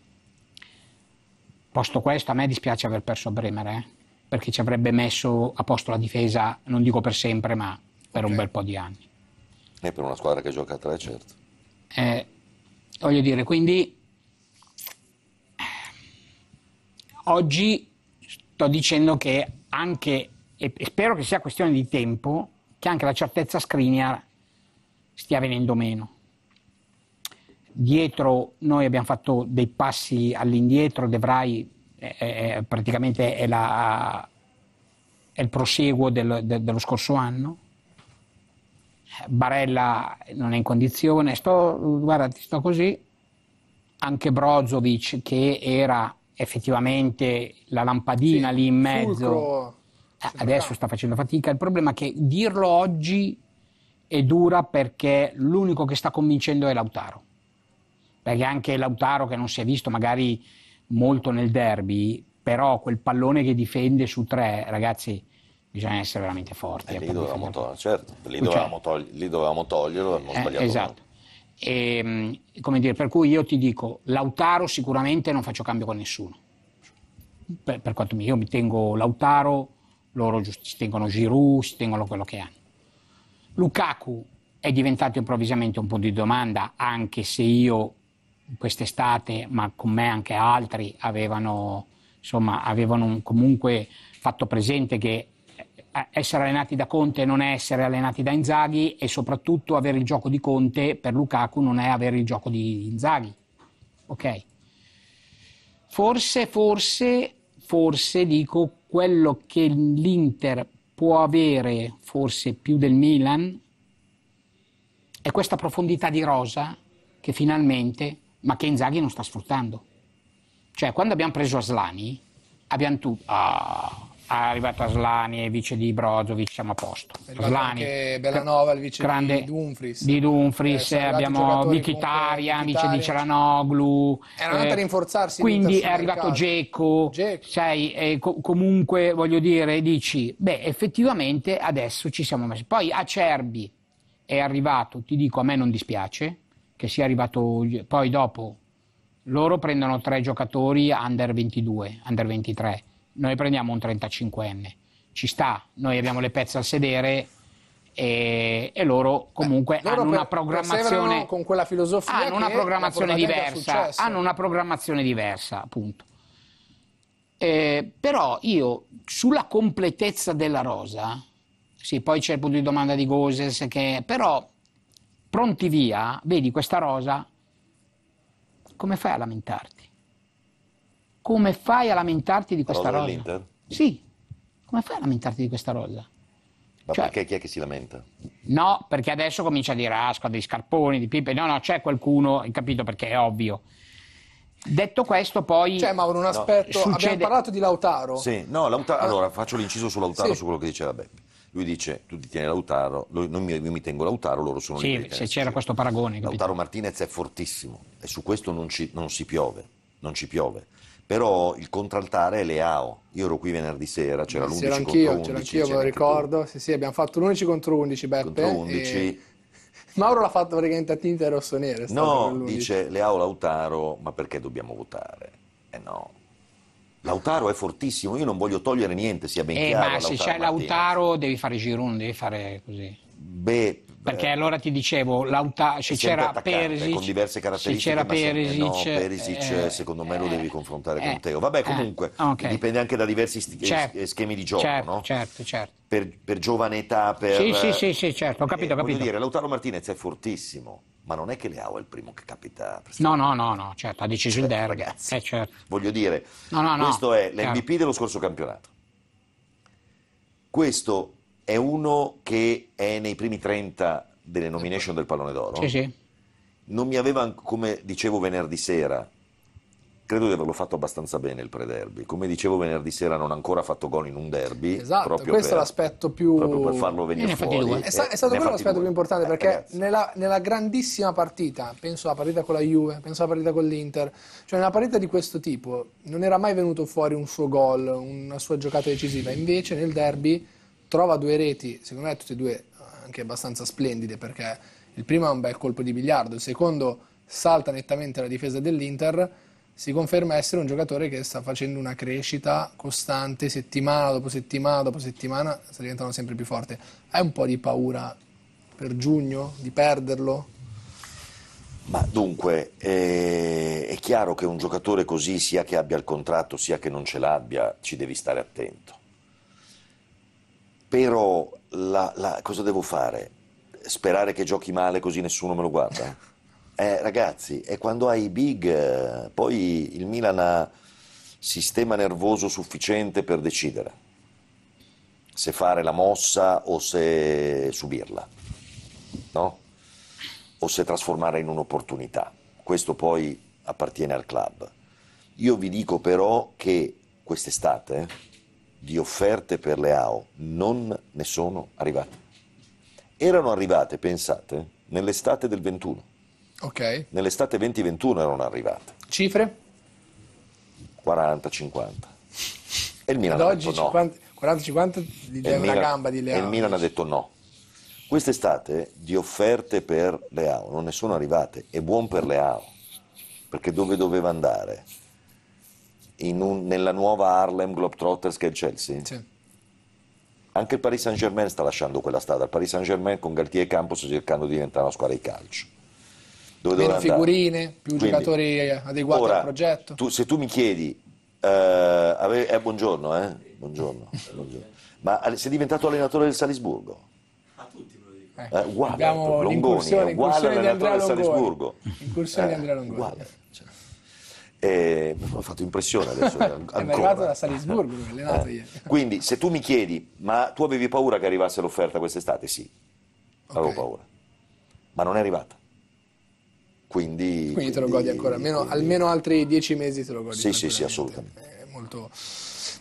Posto questo, a me dispiace aver perso Bremer, eh? perché ci avrebbe messo a posto la difesa, non dico per sempre, ma per okay. un bel po' di anni.
E per una squadra che gioca a tre, certo.
Eh, voglio dire, quindi oggi sto dicendo che anche, e spero che sia questione di tempo, che anche la certezza Skriniar stia venendo meno. Dietro noi abbiamo fatto dei passi all'indietro, Devrai è, praticamente è, la, è, il proseguo del, de, dello scorso anno. Barella non è in condizione, sto, guarda, sto così, anche Brozovic che era effettivamente la lampadina sì, lì in mezzo, eh, adesso sta facendo fatica, il problema è che dirlo oggi è dura perché l'unico che sta convincendo è Lautaro, perché anche Lautaro che non si è visto magari molto nel derby, però quel pallone che difende su tre, ragazzi, bisogna essere veramente forti.
Eh, eh lì, dovevamo toglierlo, certo, lì, cioè, dovevamo togli- lì dovevamo toglierlo, abbiamo eh, sbagliato. Esatto.
Ehm, e, dire, per cui io ti dico, Lautaro sicuramente non faccio cambio con nessuno. Per, per quanto mi, io mi tengo Lautaro, loro si tengono Giroud, si tengono quello che hanno. Lukaku è diventato improvvisamente un punto di domanda, anche se io quest'estate, ma con me anche altri, avevano, insomma, avevano comunque fatto presente che eh, essere allenati da Conte non è essere allenati da Inzaghi e soprattutto avere il gioco di Conte per Lukaku non è avere il gioco di Inzaghi. Ok? Forse, forse, forse dico quello che l'Inter può avere, forse più del Milan, è questa profondità di rosa che finalmente ma che Inzaghi non sta sfruttando. Cioè, quando abbiamo preso Aslani, abbiamo tutto. Oh, ah, è arrivato Aslani, vice di Brozovic, siamo a posto. Aslani, Bellanova, il vice grande, di Dumfries. Di Dumfries, eh, abbiamo Mkhitaryan, vice di Ceranoglu. Era andato eh, a
rinforzarsi. Quindi è arrivato
Geco. Sai, eh, co- comunque, voglio dire, dici, beh, effettivamente adesso ci siamo messi. Poi Acerbi è arrivato, ti dico, a me non dispiace, che sia arrivato poi dopo. Loro prendono tre giocatori under 22, under 23, noi prendiamo un 35enne. Ci sta, noi abbiamo le pezze al sedere, e, e, loro eh, comunque Beh, loro hanno una programmazione con quella filosofia hanno una programmazione diversa hanno una programmazione diversa appunto eh, però io sulla completezza della rosa sì poi c'è il punto di domanda di Goses che però pronti via, vedi questa rosa, come fai a lamentarti? Come fai a lamentarti di questa rosa? rosa? Sì,
come fai a lamentarti di questa rosa? Ma cioè, perché chi è che si lamenta?
No, perché adesso comincia a dire ah, dei scarponi, di pipe. No, no, c'è qualcuno, hai capito perché è ovvio. Detto questo,
poi. Cioè, Mauro, un aspetto. No, succede... Abbiamo parlato di Lautaro.
Sì, no, Lautaro. Ah. Allora, faccio l'inciso su Lautaro, sì. su quello che diceva Beppe lui dice tu ti tieni Lautaro, lui, non mi, io mi tengo Lautaro, loro sono sì, liberi. Sì, se c'era questo paragone. Capito? Lautaro Martinez è fortissimo e su questo non, ci, non si piove, non ci piove. Però il contraltare è Leao. Io ero qui venerdì sera, c'era l'11 c'era contro 11. C'era anch'io, ve lo ricordo.
Sì, sì, abbiamo fatto l'11 contro 11, Beppe. Contro 11. E... Mauro l'ha fatto praticamente a tinte rossonere. No, dice
Leao Lautaro, ma perché dobbiamo votare? Eh no, Lautaro è fortissimo, io non voglio togliere niente, sia ben eh, chiaro. Ma se c'è Lautaro
devi fare Giroud, devi fare
così. Beh, perché eh,
allora ti dicevo, Lauta, se c'era Perisic, con diverse caratteristiche, se c'era Perisic, no, Perisic eh, eh,
secondo me lo eh, devi confrontare eh, con Teo. Vabbè, comunque eh, okay. dipende anche da diversi certo, schemi di gioco, certo,
no? Certo, certo.
Per, per giovane età, per Sì, sì, sì,
sì certo, ho capito, ho capito. Voglio dire,
Lautaro Martinez è fortissimo ma non è che Leao è il primo che capita. No, no, no, no, certo, ha deciso il cioè, derby. Ragazzi, eh, certo. Voglio dire, no, no, questo no, è l'MVP certo. dello scorso campionato. Questo è uno che è nei primi 30 delle nomination del pallone d'oro. Sì, sì. Non mi aveva, come dicevo venerdì sera, Credo di averlo fatto abbastanza bene il pre-derby. Come dicevo venerdì sera non ha ancora fatto gol in un derby. Esatto, questo per, è l'aspetto più... Proprio per farlo venire ne fuori. Ne è, sta, è, stato quello l'aspetto più
importante eh, perché nella, nella, grandissima partita, penso alla partita con la Juve, penso alla partita con l'Inter, cioè nella partita di questo tipo non era mai venuto fuori un suo gol, una sua giocata decisiva. Invece nel derby trova due reti, secondo me tutte e due anche abbastanza splendide perché il primo è un bel colpo di biliardo, il secondo salta nettamente la difesa dell'Inter si conferma essere un giocatore che sta facendo una crescita costante, settimana dopo settimana dopo settimana, sta diventando sempre più forte. Hai un po' di paura per giugno di perderlo?
Ma dunque, eh, è chiaro che un giocatore così, sia che abbia il contratto, sia che non ce l'abbia, ci devi stare attento. Però la, la, cosa devo fare? Sperare che giochi male così nessuno me lo guarda? Eh, ragazzi, è quando hai i big, eh, poi il Milan ha sistema nervoso sufficiente per decidere se fare la mossa o se subirla, no? O se trasformarla in un'opportunità. Questo poi appartiene al club. Io vi dico però che quest'estate di offerte per le AO non ne sono arrivate. Erano arrivate, pensate, nell'estate del 21 Ok. Nell'estate 2021 erano arrivate. Cifre? 40-50. E il Milan Ad ha oggi detto 50,
no. 40-50 gli dai una gamba di Leao. E il Milan ha
detto no. Quest'estate di offerte per Leao non ne sono arrivate. È buon per Leao, perché dove doveva andare? Un, nella nuova Harlem Globetrotters che è il Chelsea? Sì. Anche il Paris Saint-Germain sta lasciando quella strada. Il Paris Saint-Germain con Galtier e Campos sta cercando di diventare una squadra di calcio dove Meno figurine, più Quindi, giocatori
adeguati ora, al progetto.
Tu, se tu mi chiedi, eh, ave, eh, buongiorno, eh, buongiorno, buongiorno. ma sei diventato allenatore del Salisburgo? A tutti Eh, uguale, Abbiamo Longoni, è uguale allenatore del Salisburgo. Incursione di eh, Andrea Longoni. Uguale, cioè. Eh, mi ha fatto impressione adesso. Eh, è arrivato da Salisburgo, eh. Quindi, se tu mi chiedi, ma tu avevi paura che arrivasse l'offerta quest'estate? Sì, avevo okay. paura, ma non è arrivata. Quindi,
quindi te lo godi ancora, almeno, quindi... almeno altri dieci mesi te lo godi. Sì,
sì, sì, assolutamente.
È molto...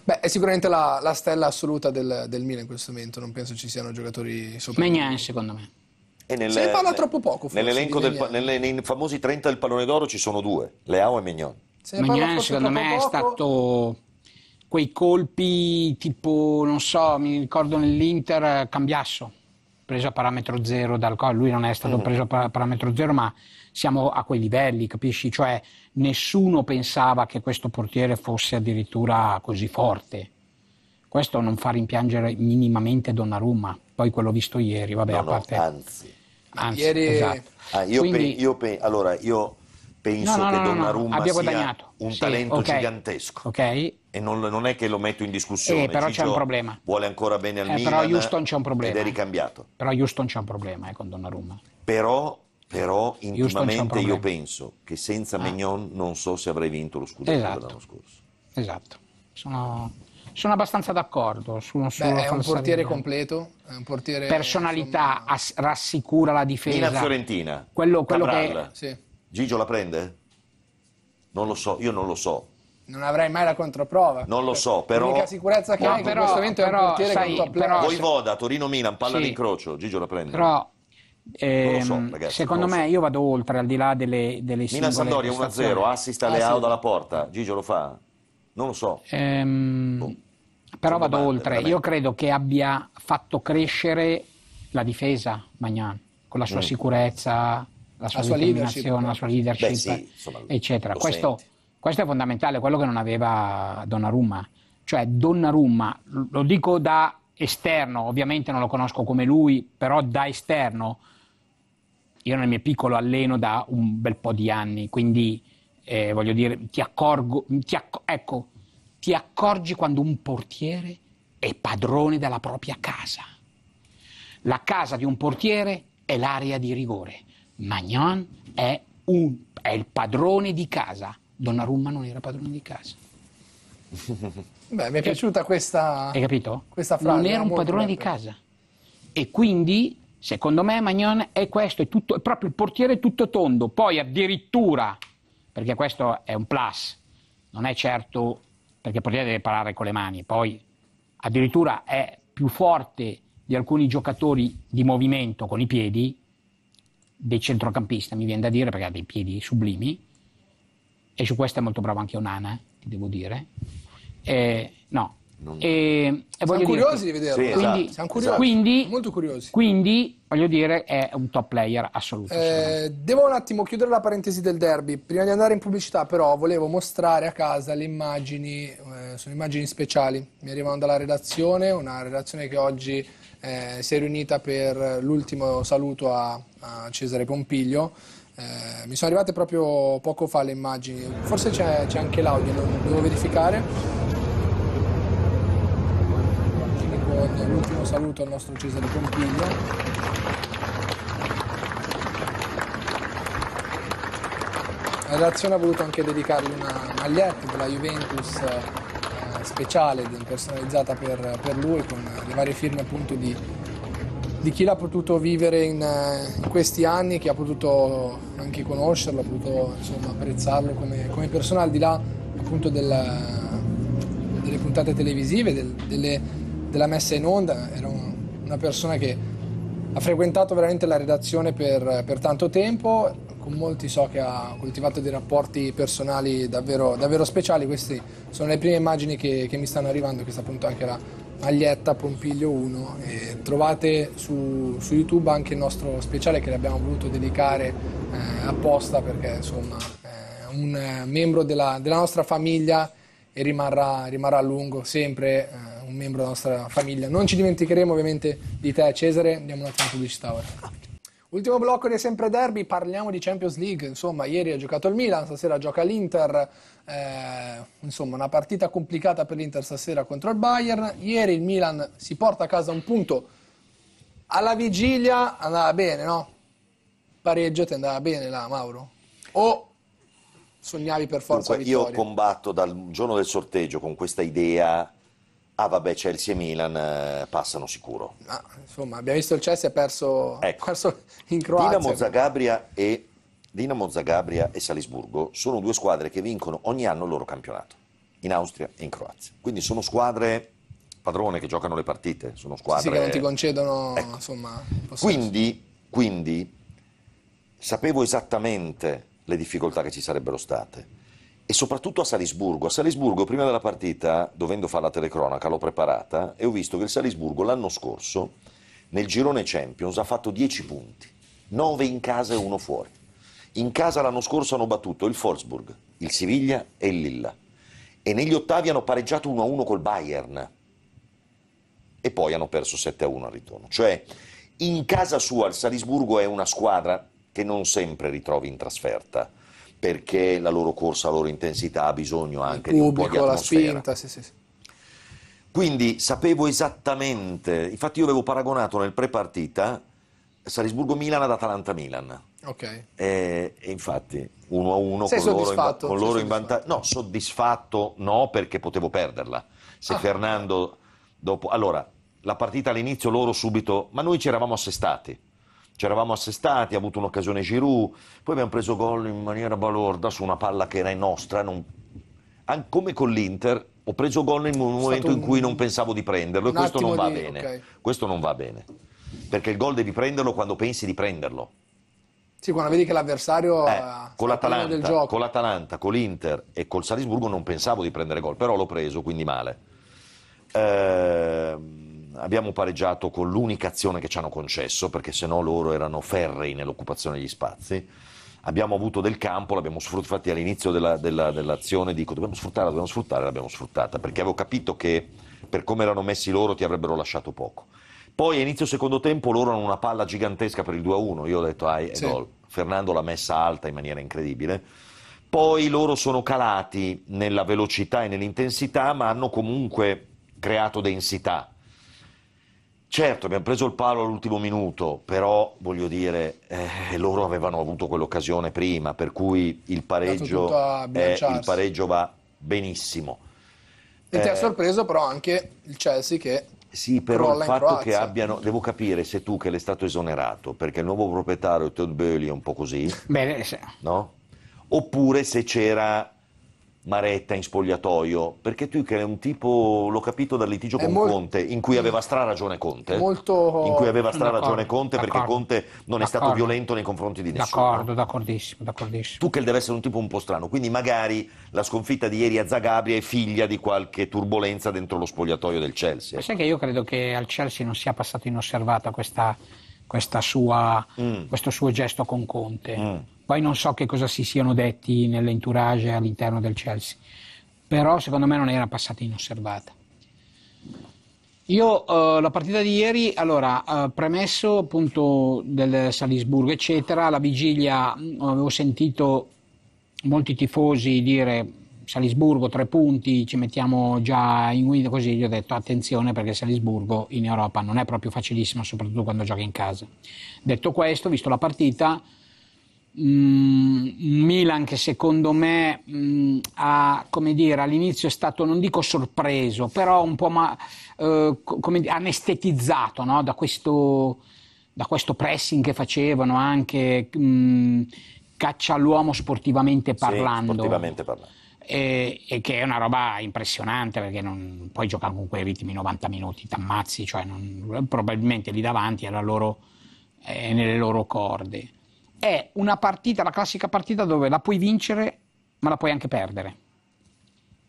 Beh, è sicuramente la, la stella assoluta del, del, Milan in questo momento, non penso ci siano giocatori sopra. Magnan secondo me.
E nel, Se ne parla troppo poco, forse. Nell'elenco del, nelle, nei famosi 30 del pallone d'oro ci sono due, Leao e Mignon. Se Magnan,
secondo me, poco. è
stato quei colpi tipo, non so, mi ricordo nell'Inter, eh, cambiasso, preso a parametro zero dal Lui non è stato mm. preso a parametro zero, ma siamo a quei livelli, capisci? Cioè nessuno pensava che questo portiere fosse addirittura così forte. Questo non fa rimpiangere minimamente Donnarumma, poi quello visto ieri, vabbè, no, a parte... No,
anzi. Anzi, ieri... esatto. Ah, io Quindi... pe- io pe- allora, io penso no, no, che Donnarumma sia guadagnato. un sì, talento okay. gigantesco. Ok. E non, non, è che lo metto in discussione. Eh, però Ciccio c'è un problema. Vuole ancora bene al eh, Milan. Però Houston c'è un problema. Ed è ricambiato.
Però Houston c'è un problema eh, con Donnarumma.
Però però intimamente io penso che senza ah. Mignon non so se avrei vinto lo scudetto esatto. dell'anno scorso.
Esatto, sono, sono abbastanza d'accordo. Su, su Beh, è un portiere completo, è un portiere... Personalità, insomma... ass- rassicura la difesa. Mina Fiorentina, quello,
quello che... Sì. Gigio la prende? Non lo so, io non lo so.
Non avrei mai la controprova.
Non lo so, però. L'unica
sicurezza che hai in questo momento è un portiere sai, che non Voivoda,
Torino-Milan, palla sì. d'incrocio, Gigio la prende. Però
eh, so, ehm, ragazzi, secondo me so. io vado oltre, al di là delle, delle Milan singole Milan Sampdoria 1-0, assist a ah, Leao
dalla porta, Gigio lo fa? Non lo so.
Ehm, boh.
Però vado domande, oltre, veramente. io
credo che abbia fatto crescere la difesa Magnan, con la sua mm. sicurezza, la sua, la sua leadership, la sua leadership Beh, sì, insomma, eccetera. Questo, questo, è fondamentale, quello che non aveva Donnarumma. Cioè Donnarumma, lo dico da esterno, ovviamente non lo conosco come lui, però da esterno io nel mio piccolo alleno da un bel po' di anni, quindi eh, voglio dire, ti accorgo, ti acc- ecco, ti accorgi quando un portiere è padrone della propria casa. La casa di un portiere è l'area di rigore. Magnan è, un, è il padrone di casa.
Donnarumma non era padrone di
casa.
Beh, mi è piaciuta e, questa,
questa frase. Non era eh, un padrone di casa. E quindi Secondo me Magnon è questo, è, tutto, è proprio il portiere tutto tondo, poi addirittura, perché questo è un plus, non è certo perché il portiere deve parlare con le mani, poi addirittura è più forte di alcuni giocatori di movimento con i piedi, dei centrocampisti mi viene da dire perché ha dei piedi sublimi, e su questo è molto bravo anche Onana, ti eh, devo dire. E, no, non... E, e Siamo curiosi dirti, di vederlo. Sì, esatto. quindi, Siamo curiosi.
Quindi, molto curiosi.
Quindi, voglio dire, è un top player assoluto.
Eh, devo un attimo chiudere la parentesi del derby. Prima di andare in pubblicità, però, volevo mostrare a casa le immagini, eh, sono immagini speciali. Mi arrivano dalla redazione, una redazione che oggi eh, si è riunita per l'ultimo saluto a, a Cesare Pompiglio. Eh, mi sono arrivate proprio poco fa le immagini, forse c'è, anche l'audio, devo verificare. saluto al nostro Cesare Pompiglio. La redazione ha voluto anche dedicare una maglietta della Juventus eh, speciale, personalizzata per, per, lui, con le varie firme appunto di, di chi l'ha potuto vivere in, eh, in, questi anni, chi ha potuto anche conoscerlo, ha potuto insomma, apprezzarlo come, come, persona, al di là appunto del, delle puntate televisive, del, delle della messa in onda, era una persona che ha frequentato veramente la redazione per, per tanto tempo, con molti so che ha coltivato dei rapporti personali davvero, davvero speciali, queste sono le prime immagini che, che mi stanno arrivando, questa appunto anche la maglietta Pompiglio 1. E trovate su, su, YouTube anche il nostro speciale che abbiamo voluto dedicare eh, apposta perché insomma è eh, un eh, membro della, della, nostra famiglia e rimarrà, rimarrà a lungo sempre eh, un membro della nostra famiglia. Non ci dimenticheremo ovviamente di te Cesare, andiamo un attimo in pubblicità ora. Ultimo blocco di sempre derby, parliamo di Champions League, insomma ieri ha giocato il Milan, stasera gioca l'Inter, eh, insomma una partita complicata per l'Inter stasera contro il Bayern, ieri il Milan si porta a casa un punto, alla vigilia andava bene no? Pareggio ti andava bene là Mauro? O sognavi per forza Dunque, Io
combatto dal giorno del sorteggio con questa idea Ah vabbè, Chelsea e Milan eh, passano sicuro. Ah,
insomma, abbiamo visto il Chelsea ha perso,
ecco. perso,
in Croazia. Dinamo
Zagabria, e, Dinamo Zagabria e Salisburgo sono due squadre che vincono ogni anno il loro campionato, in Austria e in Croazia. Quindi sono squadre padrone che giocano le partite, sono squadre... Sì, sì che non ti
concedono, ecco. insomma...
Quindi, quindi sapevo esattamente le difficoltà che ci sarebbero state e soprattutto a Salisburgo. A Salisburgo, prima della partita, dovendo fare la telecronaca, l'ho preparata e ho visto che il Salisburgo l'anno scorso, nel girone Champions, ha fatto 10 punti, 9 in casa e 1 fuori. In casa l'anno scorso hanno battuto il Wolfsburg, il Siviglia e il Lilla. E negli ottavi hanno pareggiato 1-1 col Bayern. E poi hanno perso 7-1 al ritorno. Cioè, in casa sua il Salisburgo è una squadra che non sempre ritrovi in trasferta perché la loro corsa, la loro intensità ha bisogno anche Il di un po' di atmosfera. Spinta, sì, sì, sì. Quindi sapevo esattamente, infatti io avevo paragonato nel pre-partita Salisburgo-Milan ad Atalanta-Milan. Ok. E, e infatti 1 a 1 con loro, in, con loro in vantaggio. No, soddisfatto no perché potevo perderla. Se ah. Fernando dopo allora la partita all'inizio loro subito, ma noi ci eravamo assestati ci eravamo assestati, ha avuto un'occasione Giroud, poi abbiamo preso gol in maniera balorda su una palla che era nostra, non... come con l'Inter ho preso gol in un momento un... in cui non pensavo di prenderlo e questo non va di... bene, okay. questo non va bene, perché il gol devi prenderlo quando pensi di prenderlo. Sì,
quando vedi che l'avversario eh, con
l'Atalanta, con l'Atalanta, con l'Inter e col Salisburgo non pensavo di prendere gol, però l'ho preso, quindi male. Ehm abbiamo pareggiato con l'unica azione che ci hanno concesso, perché se no loro erano ferri nell'occupazione degli spazi. Abbiamo avuto del campo, l'abbiamo sfruttato, infatti all'inizio della, della, dell'azione dico dobbiamo sfruttarla, dobbiamo sfruttarla, l'abbiamo sfruttata, perché avevo capito che per come erano messi loro ti avrebbero lasciato poco. Poi a inizio secondo tempo loro hanno una palla gigantesca per il 2-1, io ho detto ah, è sì. gol. Fernando l'ha messa alta in maniera incredibile. Poi loro sono calati nella velocità e nell'intensità, ma hanno comunque creato densità Certo, abbiamo preso il palo all'ultimo minuto, però voglio dire, eh, loro avevano avuto quell'occasione prima, per cui il pareggio, eh, il pareggio va benissimo. E eh, ti
ha eh, sorpreso però anche il Chelsea che...
Sì, però il fatto che abbiano... Devo capire se tu che l'è stato esonerato, perché il nuovo proprietario Todd Burley è un po' così. Bene, sì. No? Oppure se c'era Maretta in spogliatoio, perché tu che è un tipo, l'ho capito dal litigio con molto, Conte, in cui mm. aveva stra ragione Conte,
molto, in cui aveva stra ragione Conte perché
Conte non è stato violento nei confronti di nessuno. D'accordo, d'accordissimo, d'accordissimo. Tu che deve essere un tipo un po' strano, quindi magari la sconfitta di ieri a Zagabria è figlia di qualche turbolenza dentro lo spogliatoio del Chelsea. Ma
sai che io credo che al Chelsea non sia passato inosservato questa, questa sua, mm. questo suo gesto con Conte. Mm poi non so che cosa si siano detti nell'entourage all'interno del Chelsea, però secondo me non era passata inosservata. Io eh, la partita di ieri, allora, eh, premesso appunto del Salisburgo, eccetera, la vigilia mh, mm, avevo sentito molti tifosi dire Salisburgo tre punti, ci mettiamo già in guida così, gli ho detto attenzione perché Salisburgo in Europa non è proprio facilissimo, soprattutto quando gioca in casa. Detto questo, visto la partita, Mm, Milan che secondo me mh, mm, ha, come dire, all'inizio è stato, non dico sorpreso, però un po' ma, eh, come, anestetizzato no? da, questo, da, questo, pressing che facevano anche mh, mm, caccia all'uomo sportivamente parlando. Sì, sportivamente parlando. E, e, che è una roba impressionante perché non puoi giocare con quei ritmi 90 minuti, ti ammazzi, cioè non, probabilmente lì davanti era loro, eh, nelle loro corde è una partita, la classica partita dove la puoi vincere ma la puoi anche perdere.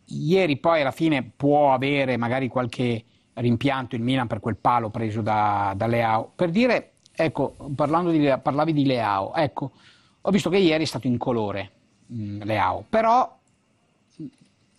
Ieri poi alla fine può avere magari qualche rimpianto il Milan per quel palo preso da, da Leao. Per dire, ecco, di, parlavi di Leao, ecco, ho visto che ieri è stato incolore mh, mm, Leao, però mm,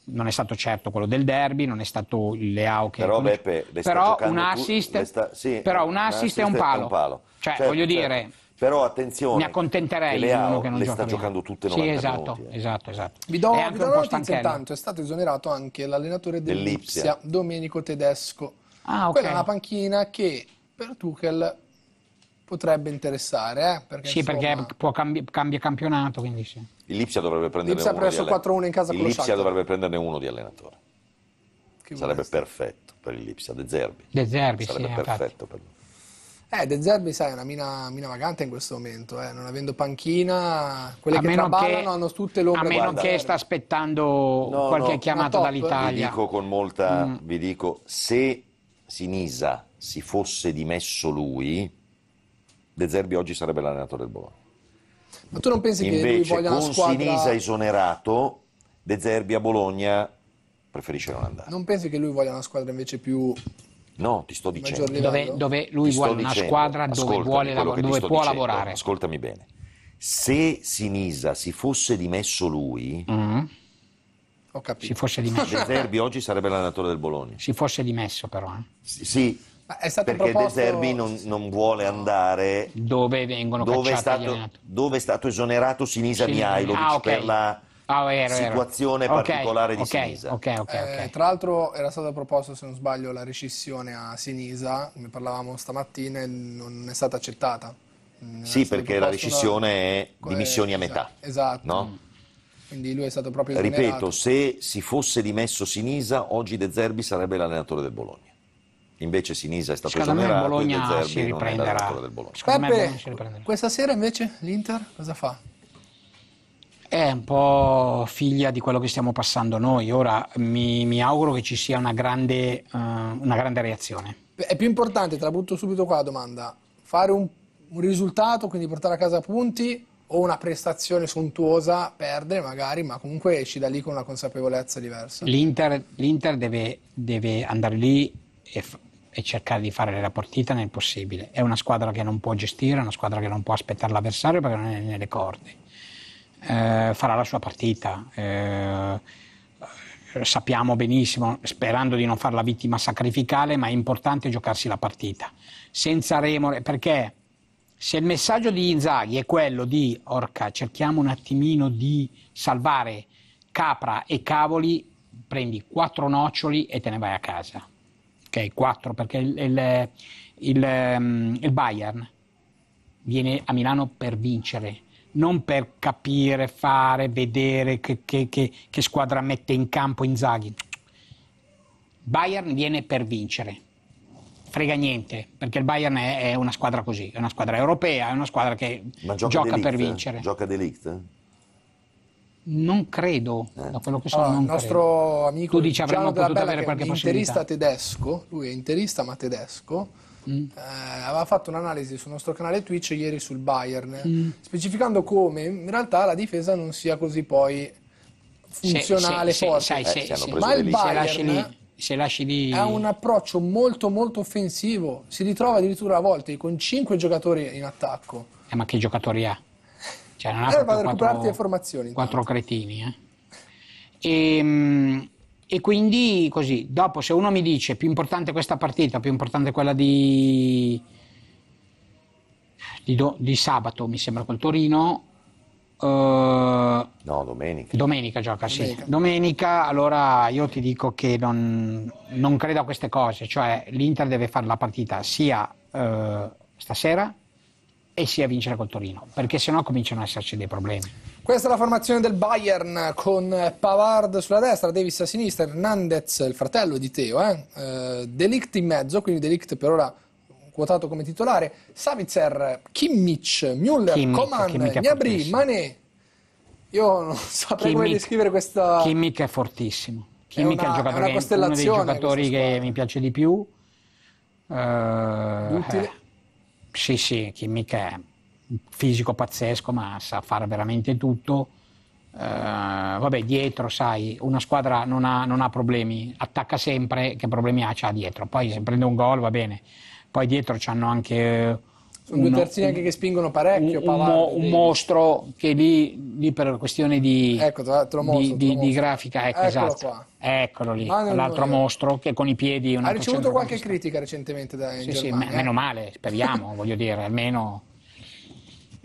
non è stato certo quello del derby, non è stato il Leao che... Però, Beppe, però, un assist, sta... sì,
però un assist, un assist, e un palo. E un palo. Cioè, certo, voglio certo. dire però attenzione, mi
accontenterei che Leao che
non le sta bene. giocando tutte 90 sì, esatto, minuti,
eh. esatto, esatto.
Vi do, vi do un una intanto, è stato esonerato anche l'allenatore dell'Ipsia, Domenico Tedesco. Ah, ok. Quella è una panchina che per Tuchel potrebbe interessare. Eh? Perché, sì,
insomma... perché può cambi- cambia campionato. Quindi sì.
Il Lipsia dovrebbe prenderne Lipsia uno. Presso alle... 4-1 in casa il Lipsia Shakhtar. dovrebbe prenderne uno di allenatore. Che Sarebbe buonissimo. perfetto per il Lipsia, De Zerbi. De Zerbi, Sarebbe sì, perfetto infatti. per lui.
Eh, De Zerbi, sai, è una mina, mina vagante in questo momento, eh. non avendo panchina, quelle a che traballano che, hanno tutte l'ombra. A meno che eh. sta aspettando no, qualche no, chiamata top, dall'Italia. Vi
dico con molta, mm. vi dico, se Sinisa si fosse dimesso lui, De Zerbi oggi sarebbe l'allenatore del Bologna.
Ma tu non pensi Invece, che lui voglia una squadra... con Sinisa
esonerato, De Zerbi a Bologna preferisce non andare.
Non pensi che lui voglia una squadra invece più
No, ti sto dicendo. Dove, dove
lui vuole una dicendo, squadra dove, vuole lavorare, dove può dicendo, lavorare.
Ascoltami bene. Se Sinisa si fosse dimesso lui... Mm-hmm. Ho capito. Si fosse dimesso. De Zerbi oggi sarebbe l'allenatore del Bologna.
Si fosse dimesso però. Eh.
Sì, sì perché proposto... De Zerbi non, non, vuole andare dove vengono dove è, stato, dove è stato esonerato Sinisa Sin... Mihailovic ah, okay. per la oh, vero, situazione vero. particolare okay, di okay, Sinisa. Okay,
eh, tra l'altro era stata proposta, se non sbaglio, la rescissione a Sinisa, ne parlavamo stamattina e non è stata accettata.
Non sì, perché la rescissione da... è dimissioni a eh, metà.
Esatto, esatto. No? Quindi lui è stato proprio il Ripeto,
se si fosse dimesso Sinisa, oggi De Zerbi sarebbe l'allenatore del Bologna. Invece Sinisa è stato Secondo esonerato Bologna De Zerbi non è l'allenatore del Bologna. Peppe,
questa sera invece l'Inter cosa fa?
è un po' figlia di quello che stiamo passando noi. Ora mi, mi auguro che ci sia una grande, uh, una grande, reazione.
È più importante, te la butto subito qua la domanda, fare un, un, risultato, quindi portare a casa punti o una prestazione sontuosa, perdere magari, ma comunque esci da lì con una consapevolezza diversa.
L'Inter, l'Inter deve, deve, andare lì e, f- e cercare di fare la partita nel possibile. È una squadra che non può gestire, è una squadra che non può aspettare l'avversario perché non è nelle corde eh, farà la sua partita. Eh, sappiamo benissimo, sperando di non fare la vittima sacrificale, ma è importante giocarsi la partita. Senza remore, perché se il messaggio di Inzaghi è quello di orca, cerchiamo un attimino di salvare capra e cavoli, prendi quattro noccioli e te ne vai a casa. Ok, quattro, perché il, il, il, ehm, il Bayern viene a Milano per vincere non per capire, fare, vedere che, che, che, che squadra mette in campo Inzaghi. Bayern viene per vincere. Frega niente, perché il Bayern è, è una squadra così, è una squadra europea, è una squadra che
Ma gioca, gioca per vincere. Gioca Delict?
Non credo, eh. da quello che so. Allora, il nostro credo.
amico tu dici, Giano della avere qualche che è interista tedesco, lui è interista ma tedesco, mm. eh, aveva fatto un'analisi sul nostro canale Twitch ieri sul Bayern, mm. specificando come in realtà la difesa non sia così poi funzionale, se, eh, se, forte. Se, sai, eh, se, ma il Bayern se lasci di... ha un approccio molto molto offensivo, si ritrova addirittura a volte con 5 giocatori in attacco.
Eh, ma che giocatori ha? Cioè, non ha eh, 4, recuperarti le
formazioni. Quattro
cretini, eh. E, ehm, mh, e quindi così, dopo se uno mi dice più importante questa partita, più importante quella di, di, do, di sabato, mi sembra col Torino. Uh, no, domenica. Domenica gioca, domenica. sì. Domenica, allora io ti dico che non, non, credo a queste cose, cioè l'Inter deve fare la partita sia uh, stasera e sia vincere col Torino, perché sennò cominciano ad esserci dei problemi.
Questa è la formazione del Bayern con Pavard sulla destra, Davis a sinistra, Hernandez, il fratello di Teo, eh? eh Delict in mezzo, quindi Delict per ora quotato come titolare, Savitzer, Kimmich, Müller, Kimmich, Coman, Kimmich Gnabry, Mané. Io non saprei Kimmich, come descrivere questa...
Kimmich è fortissimo.
Kimmich è, una, è, un giocatore, è uno dei giocatori
che mi piace di più. Uh, Utile. Eh, sì, sì, Kimmich è fisico pazzesco, ma sa fare veramente tutto. Uh, vabbè, dietro, sai, una squadra non ha, non ha, problemi, attacca sempre, che problemi ha? C'ha dietro. Poi se prende un gol va bene. Poi dietro c'hanno anche... Sono due terzini anche
che spingono parecchio. Un, un, un mostro
che lì, lì, per questione di, ecco, mostro, di, di, di grafica, ecco, Eccolo esatto. Qua. Eccolo lì, l'altro io. mostro che con i piedi... Ha ricevuto
qualche critica recentemente da sì, Sì, eh? meno
male, speriamo, voglio dire, almeno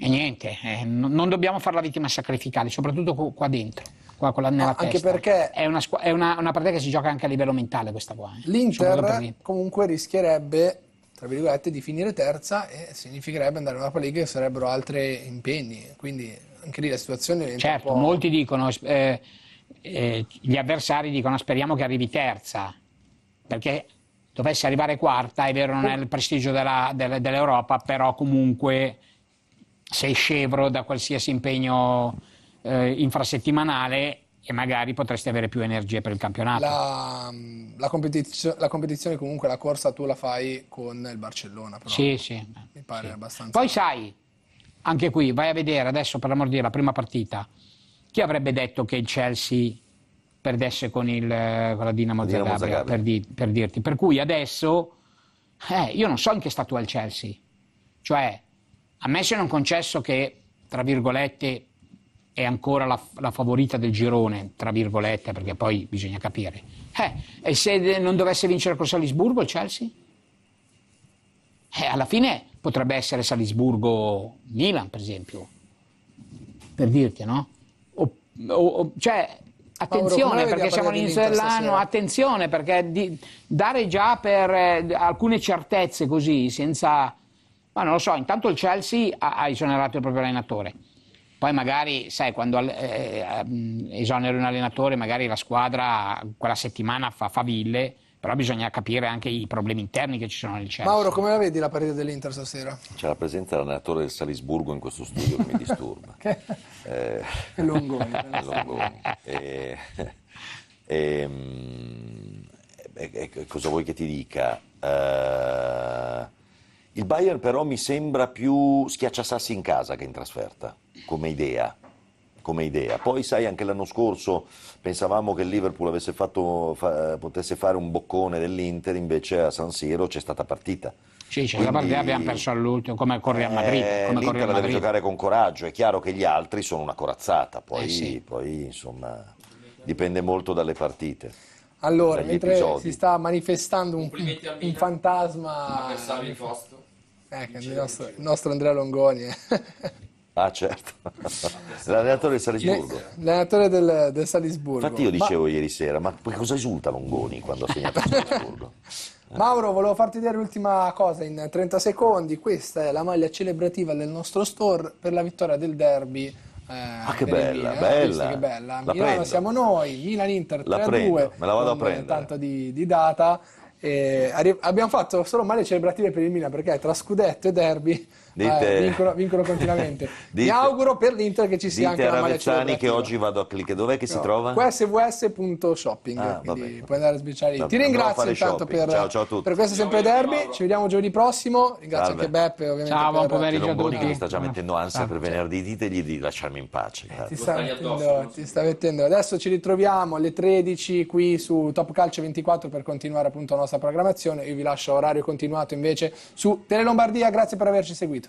e niente, eh, non dobbiamo fare la vittima sacrificale, soprattutto qua dentro. Qua, qua nella ah, anche testa. perché è, una, è una, una, partita che si gioca anche a
livello mentale
questa qua. Eh. L'Inter
comunque rischierebbe tra virgolette di finire terza e significherebbe andare in Europa League che sarebbero altri impegni, quindi anche lì la situazione diventa Certo, molti
dicono eh, eh, gli avversari dicono speriamo che arrivi terza, perché dovesse arrivare quarta, è vero non è il prestigio della, dell'Europa, però comunque sei scevro da qualsiasi impegno eh, infrasettimanale e magari potresti avere più energie per il campionato. La,
mm, la, competizio, la, competizione comunque, la corsa tu la fai con il Barcellona. Però sì, sì. Mi pare sì. abbastanza.
Poi sai, anche qui vai a vedere adesso per l'amor di Dio la prima partita. Chi avrebbe detto che il Chelsea perdesse con, il, eh, con la Dinamo, Dinamo Zagabria, per, di, per, dirti. Per cui adesso, eh, io non so in che stato è il Chelsea. Cioè, a me se non concesso che, tra virgolette, è ancora la, la, favorita del girone, tra virgolette, perché poi bisogna capire. Eh, e se non dovesse vincere col Salisburgo il Chelsea? Eh, alla fine potrebbe essere Salisburgo-Milan, per esempio, per dirti, no? O, o, cioè, attenzione Paolo, perché siamo all'inizio dell'anno, attenzione perché di, dare già per eh, alcune certezze così, senza ma non lo so, intanto il Chelsea ha, ha esonerato il proprio allenatore. Poi magari, sai, quando eh, eh esoneri un allenatore, magari la squadra quella settimana fa faville, però bisogna capire anche i problemi interni che ci sono nel Chelsea. Mauro,
come la vedi la partita dell'Inter stasera?
C'è la presenza dell'allenatore del Salisburgo in questo studio che mi disturba. che eh, è Longoni. È Longoni. E, ehm, e, e, cosa vuoi che ti dica? Uh, il Bayern però mi sembra più schiacciasassi in casa che in trasferta, come idea. Come idea. Poi sai, anche l'anno scorso pensavamo che il Liverpool fatto, fa, potesse fare un boccone dell'Inter, invece a San Siro c'è stata partita.
Sì, c'è stata la partita abbiamo perso all'ultimo, come corre a eh, Madrid. Come l'Inter a Madrid. deve giocare
con coraggio, è chiaro che gli altri sono una corazzata, poi, eh sì. poi insomma dipende molto dalle partite.
Allora, mentre episodi. si sta manifestando un, un fantasma... Avversario Fausto. Ecco, il nostro, il nostro Andrea Longoni. Eh.
Ah, certo. L'allenatore del Salisburgo.
L'allenatore del, del Salisburgo. Infatti io dicevo ma...
ieri sera, ma cosa esulta Longoni quando ha segnato il Salisburgo?
Mauro, volevo farti dire l'ultima cosa in 30 secondi. Questa è la maglia celebrativa del nostro store per la vittoria del derby
eh, ah, che bella, Emilio, eh, bella. che bella. La Milano prendo.
siamo noi, Milan-Inter 3-2. Me la vado a prendere. Tanto di, di data. E abbiamo fatto solo male celebrative per il Milan perché tra scudetto e derby Dite... Eh, vincono, vincono, continuamente. dite, Mi auguro per l'Inter che ci sia anche la maglia celebrativa.
che oggi vado a cliccare. Dov'è che no, si trova?
qsvs.shopping. Ah, puoi andare a sbirciare Ti ringrazio intanto per, ciao, ciao per, questo sempre derby. Ci vediamo giovedì prossimo. Ringrazio Salve. anche Beppe ovviamente. Ciao, buon pomeriggio a tutti. Che sta già ah.
mettendo ansia per ah, venerdì. Certo. Ditegli di lasciarmi in pace. Eh, ti sta, mettendo,
ti sta mettendo. Adesso ci ritroviamo alle 13 qui su Top Calcio 24 per continuare appunto la nostra programmazione. Io vi lascio orario continuato invece su Tele Lombardia. Grazie per averci seguito.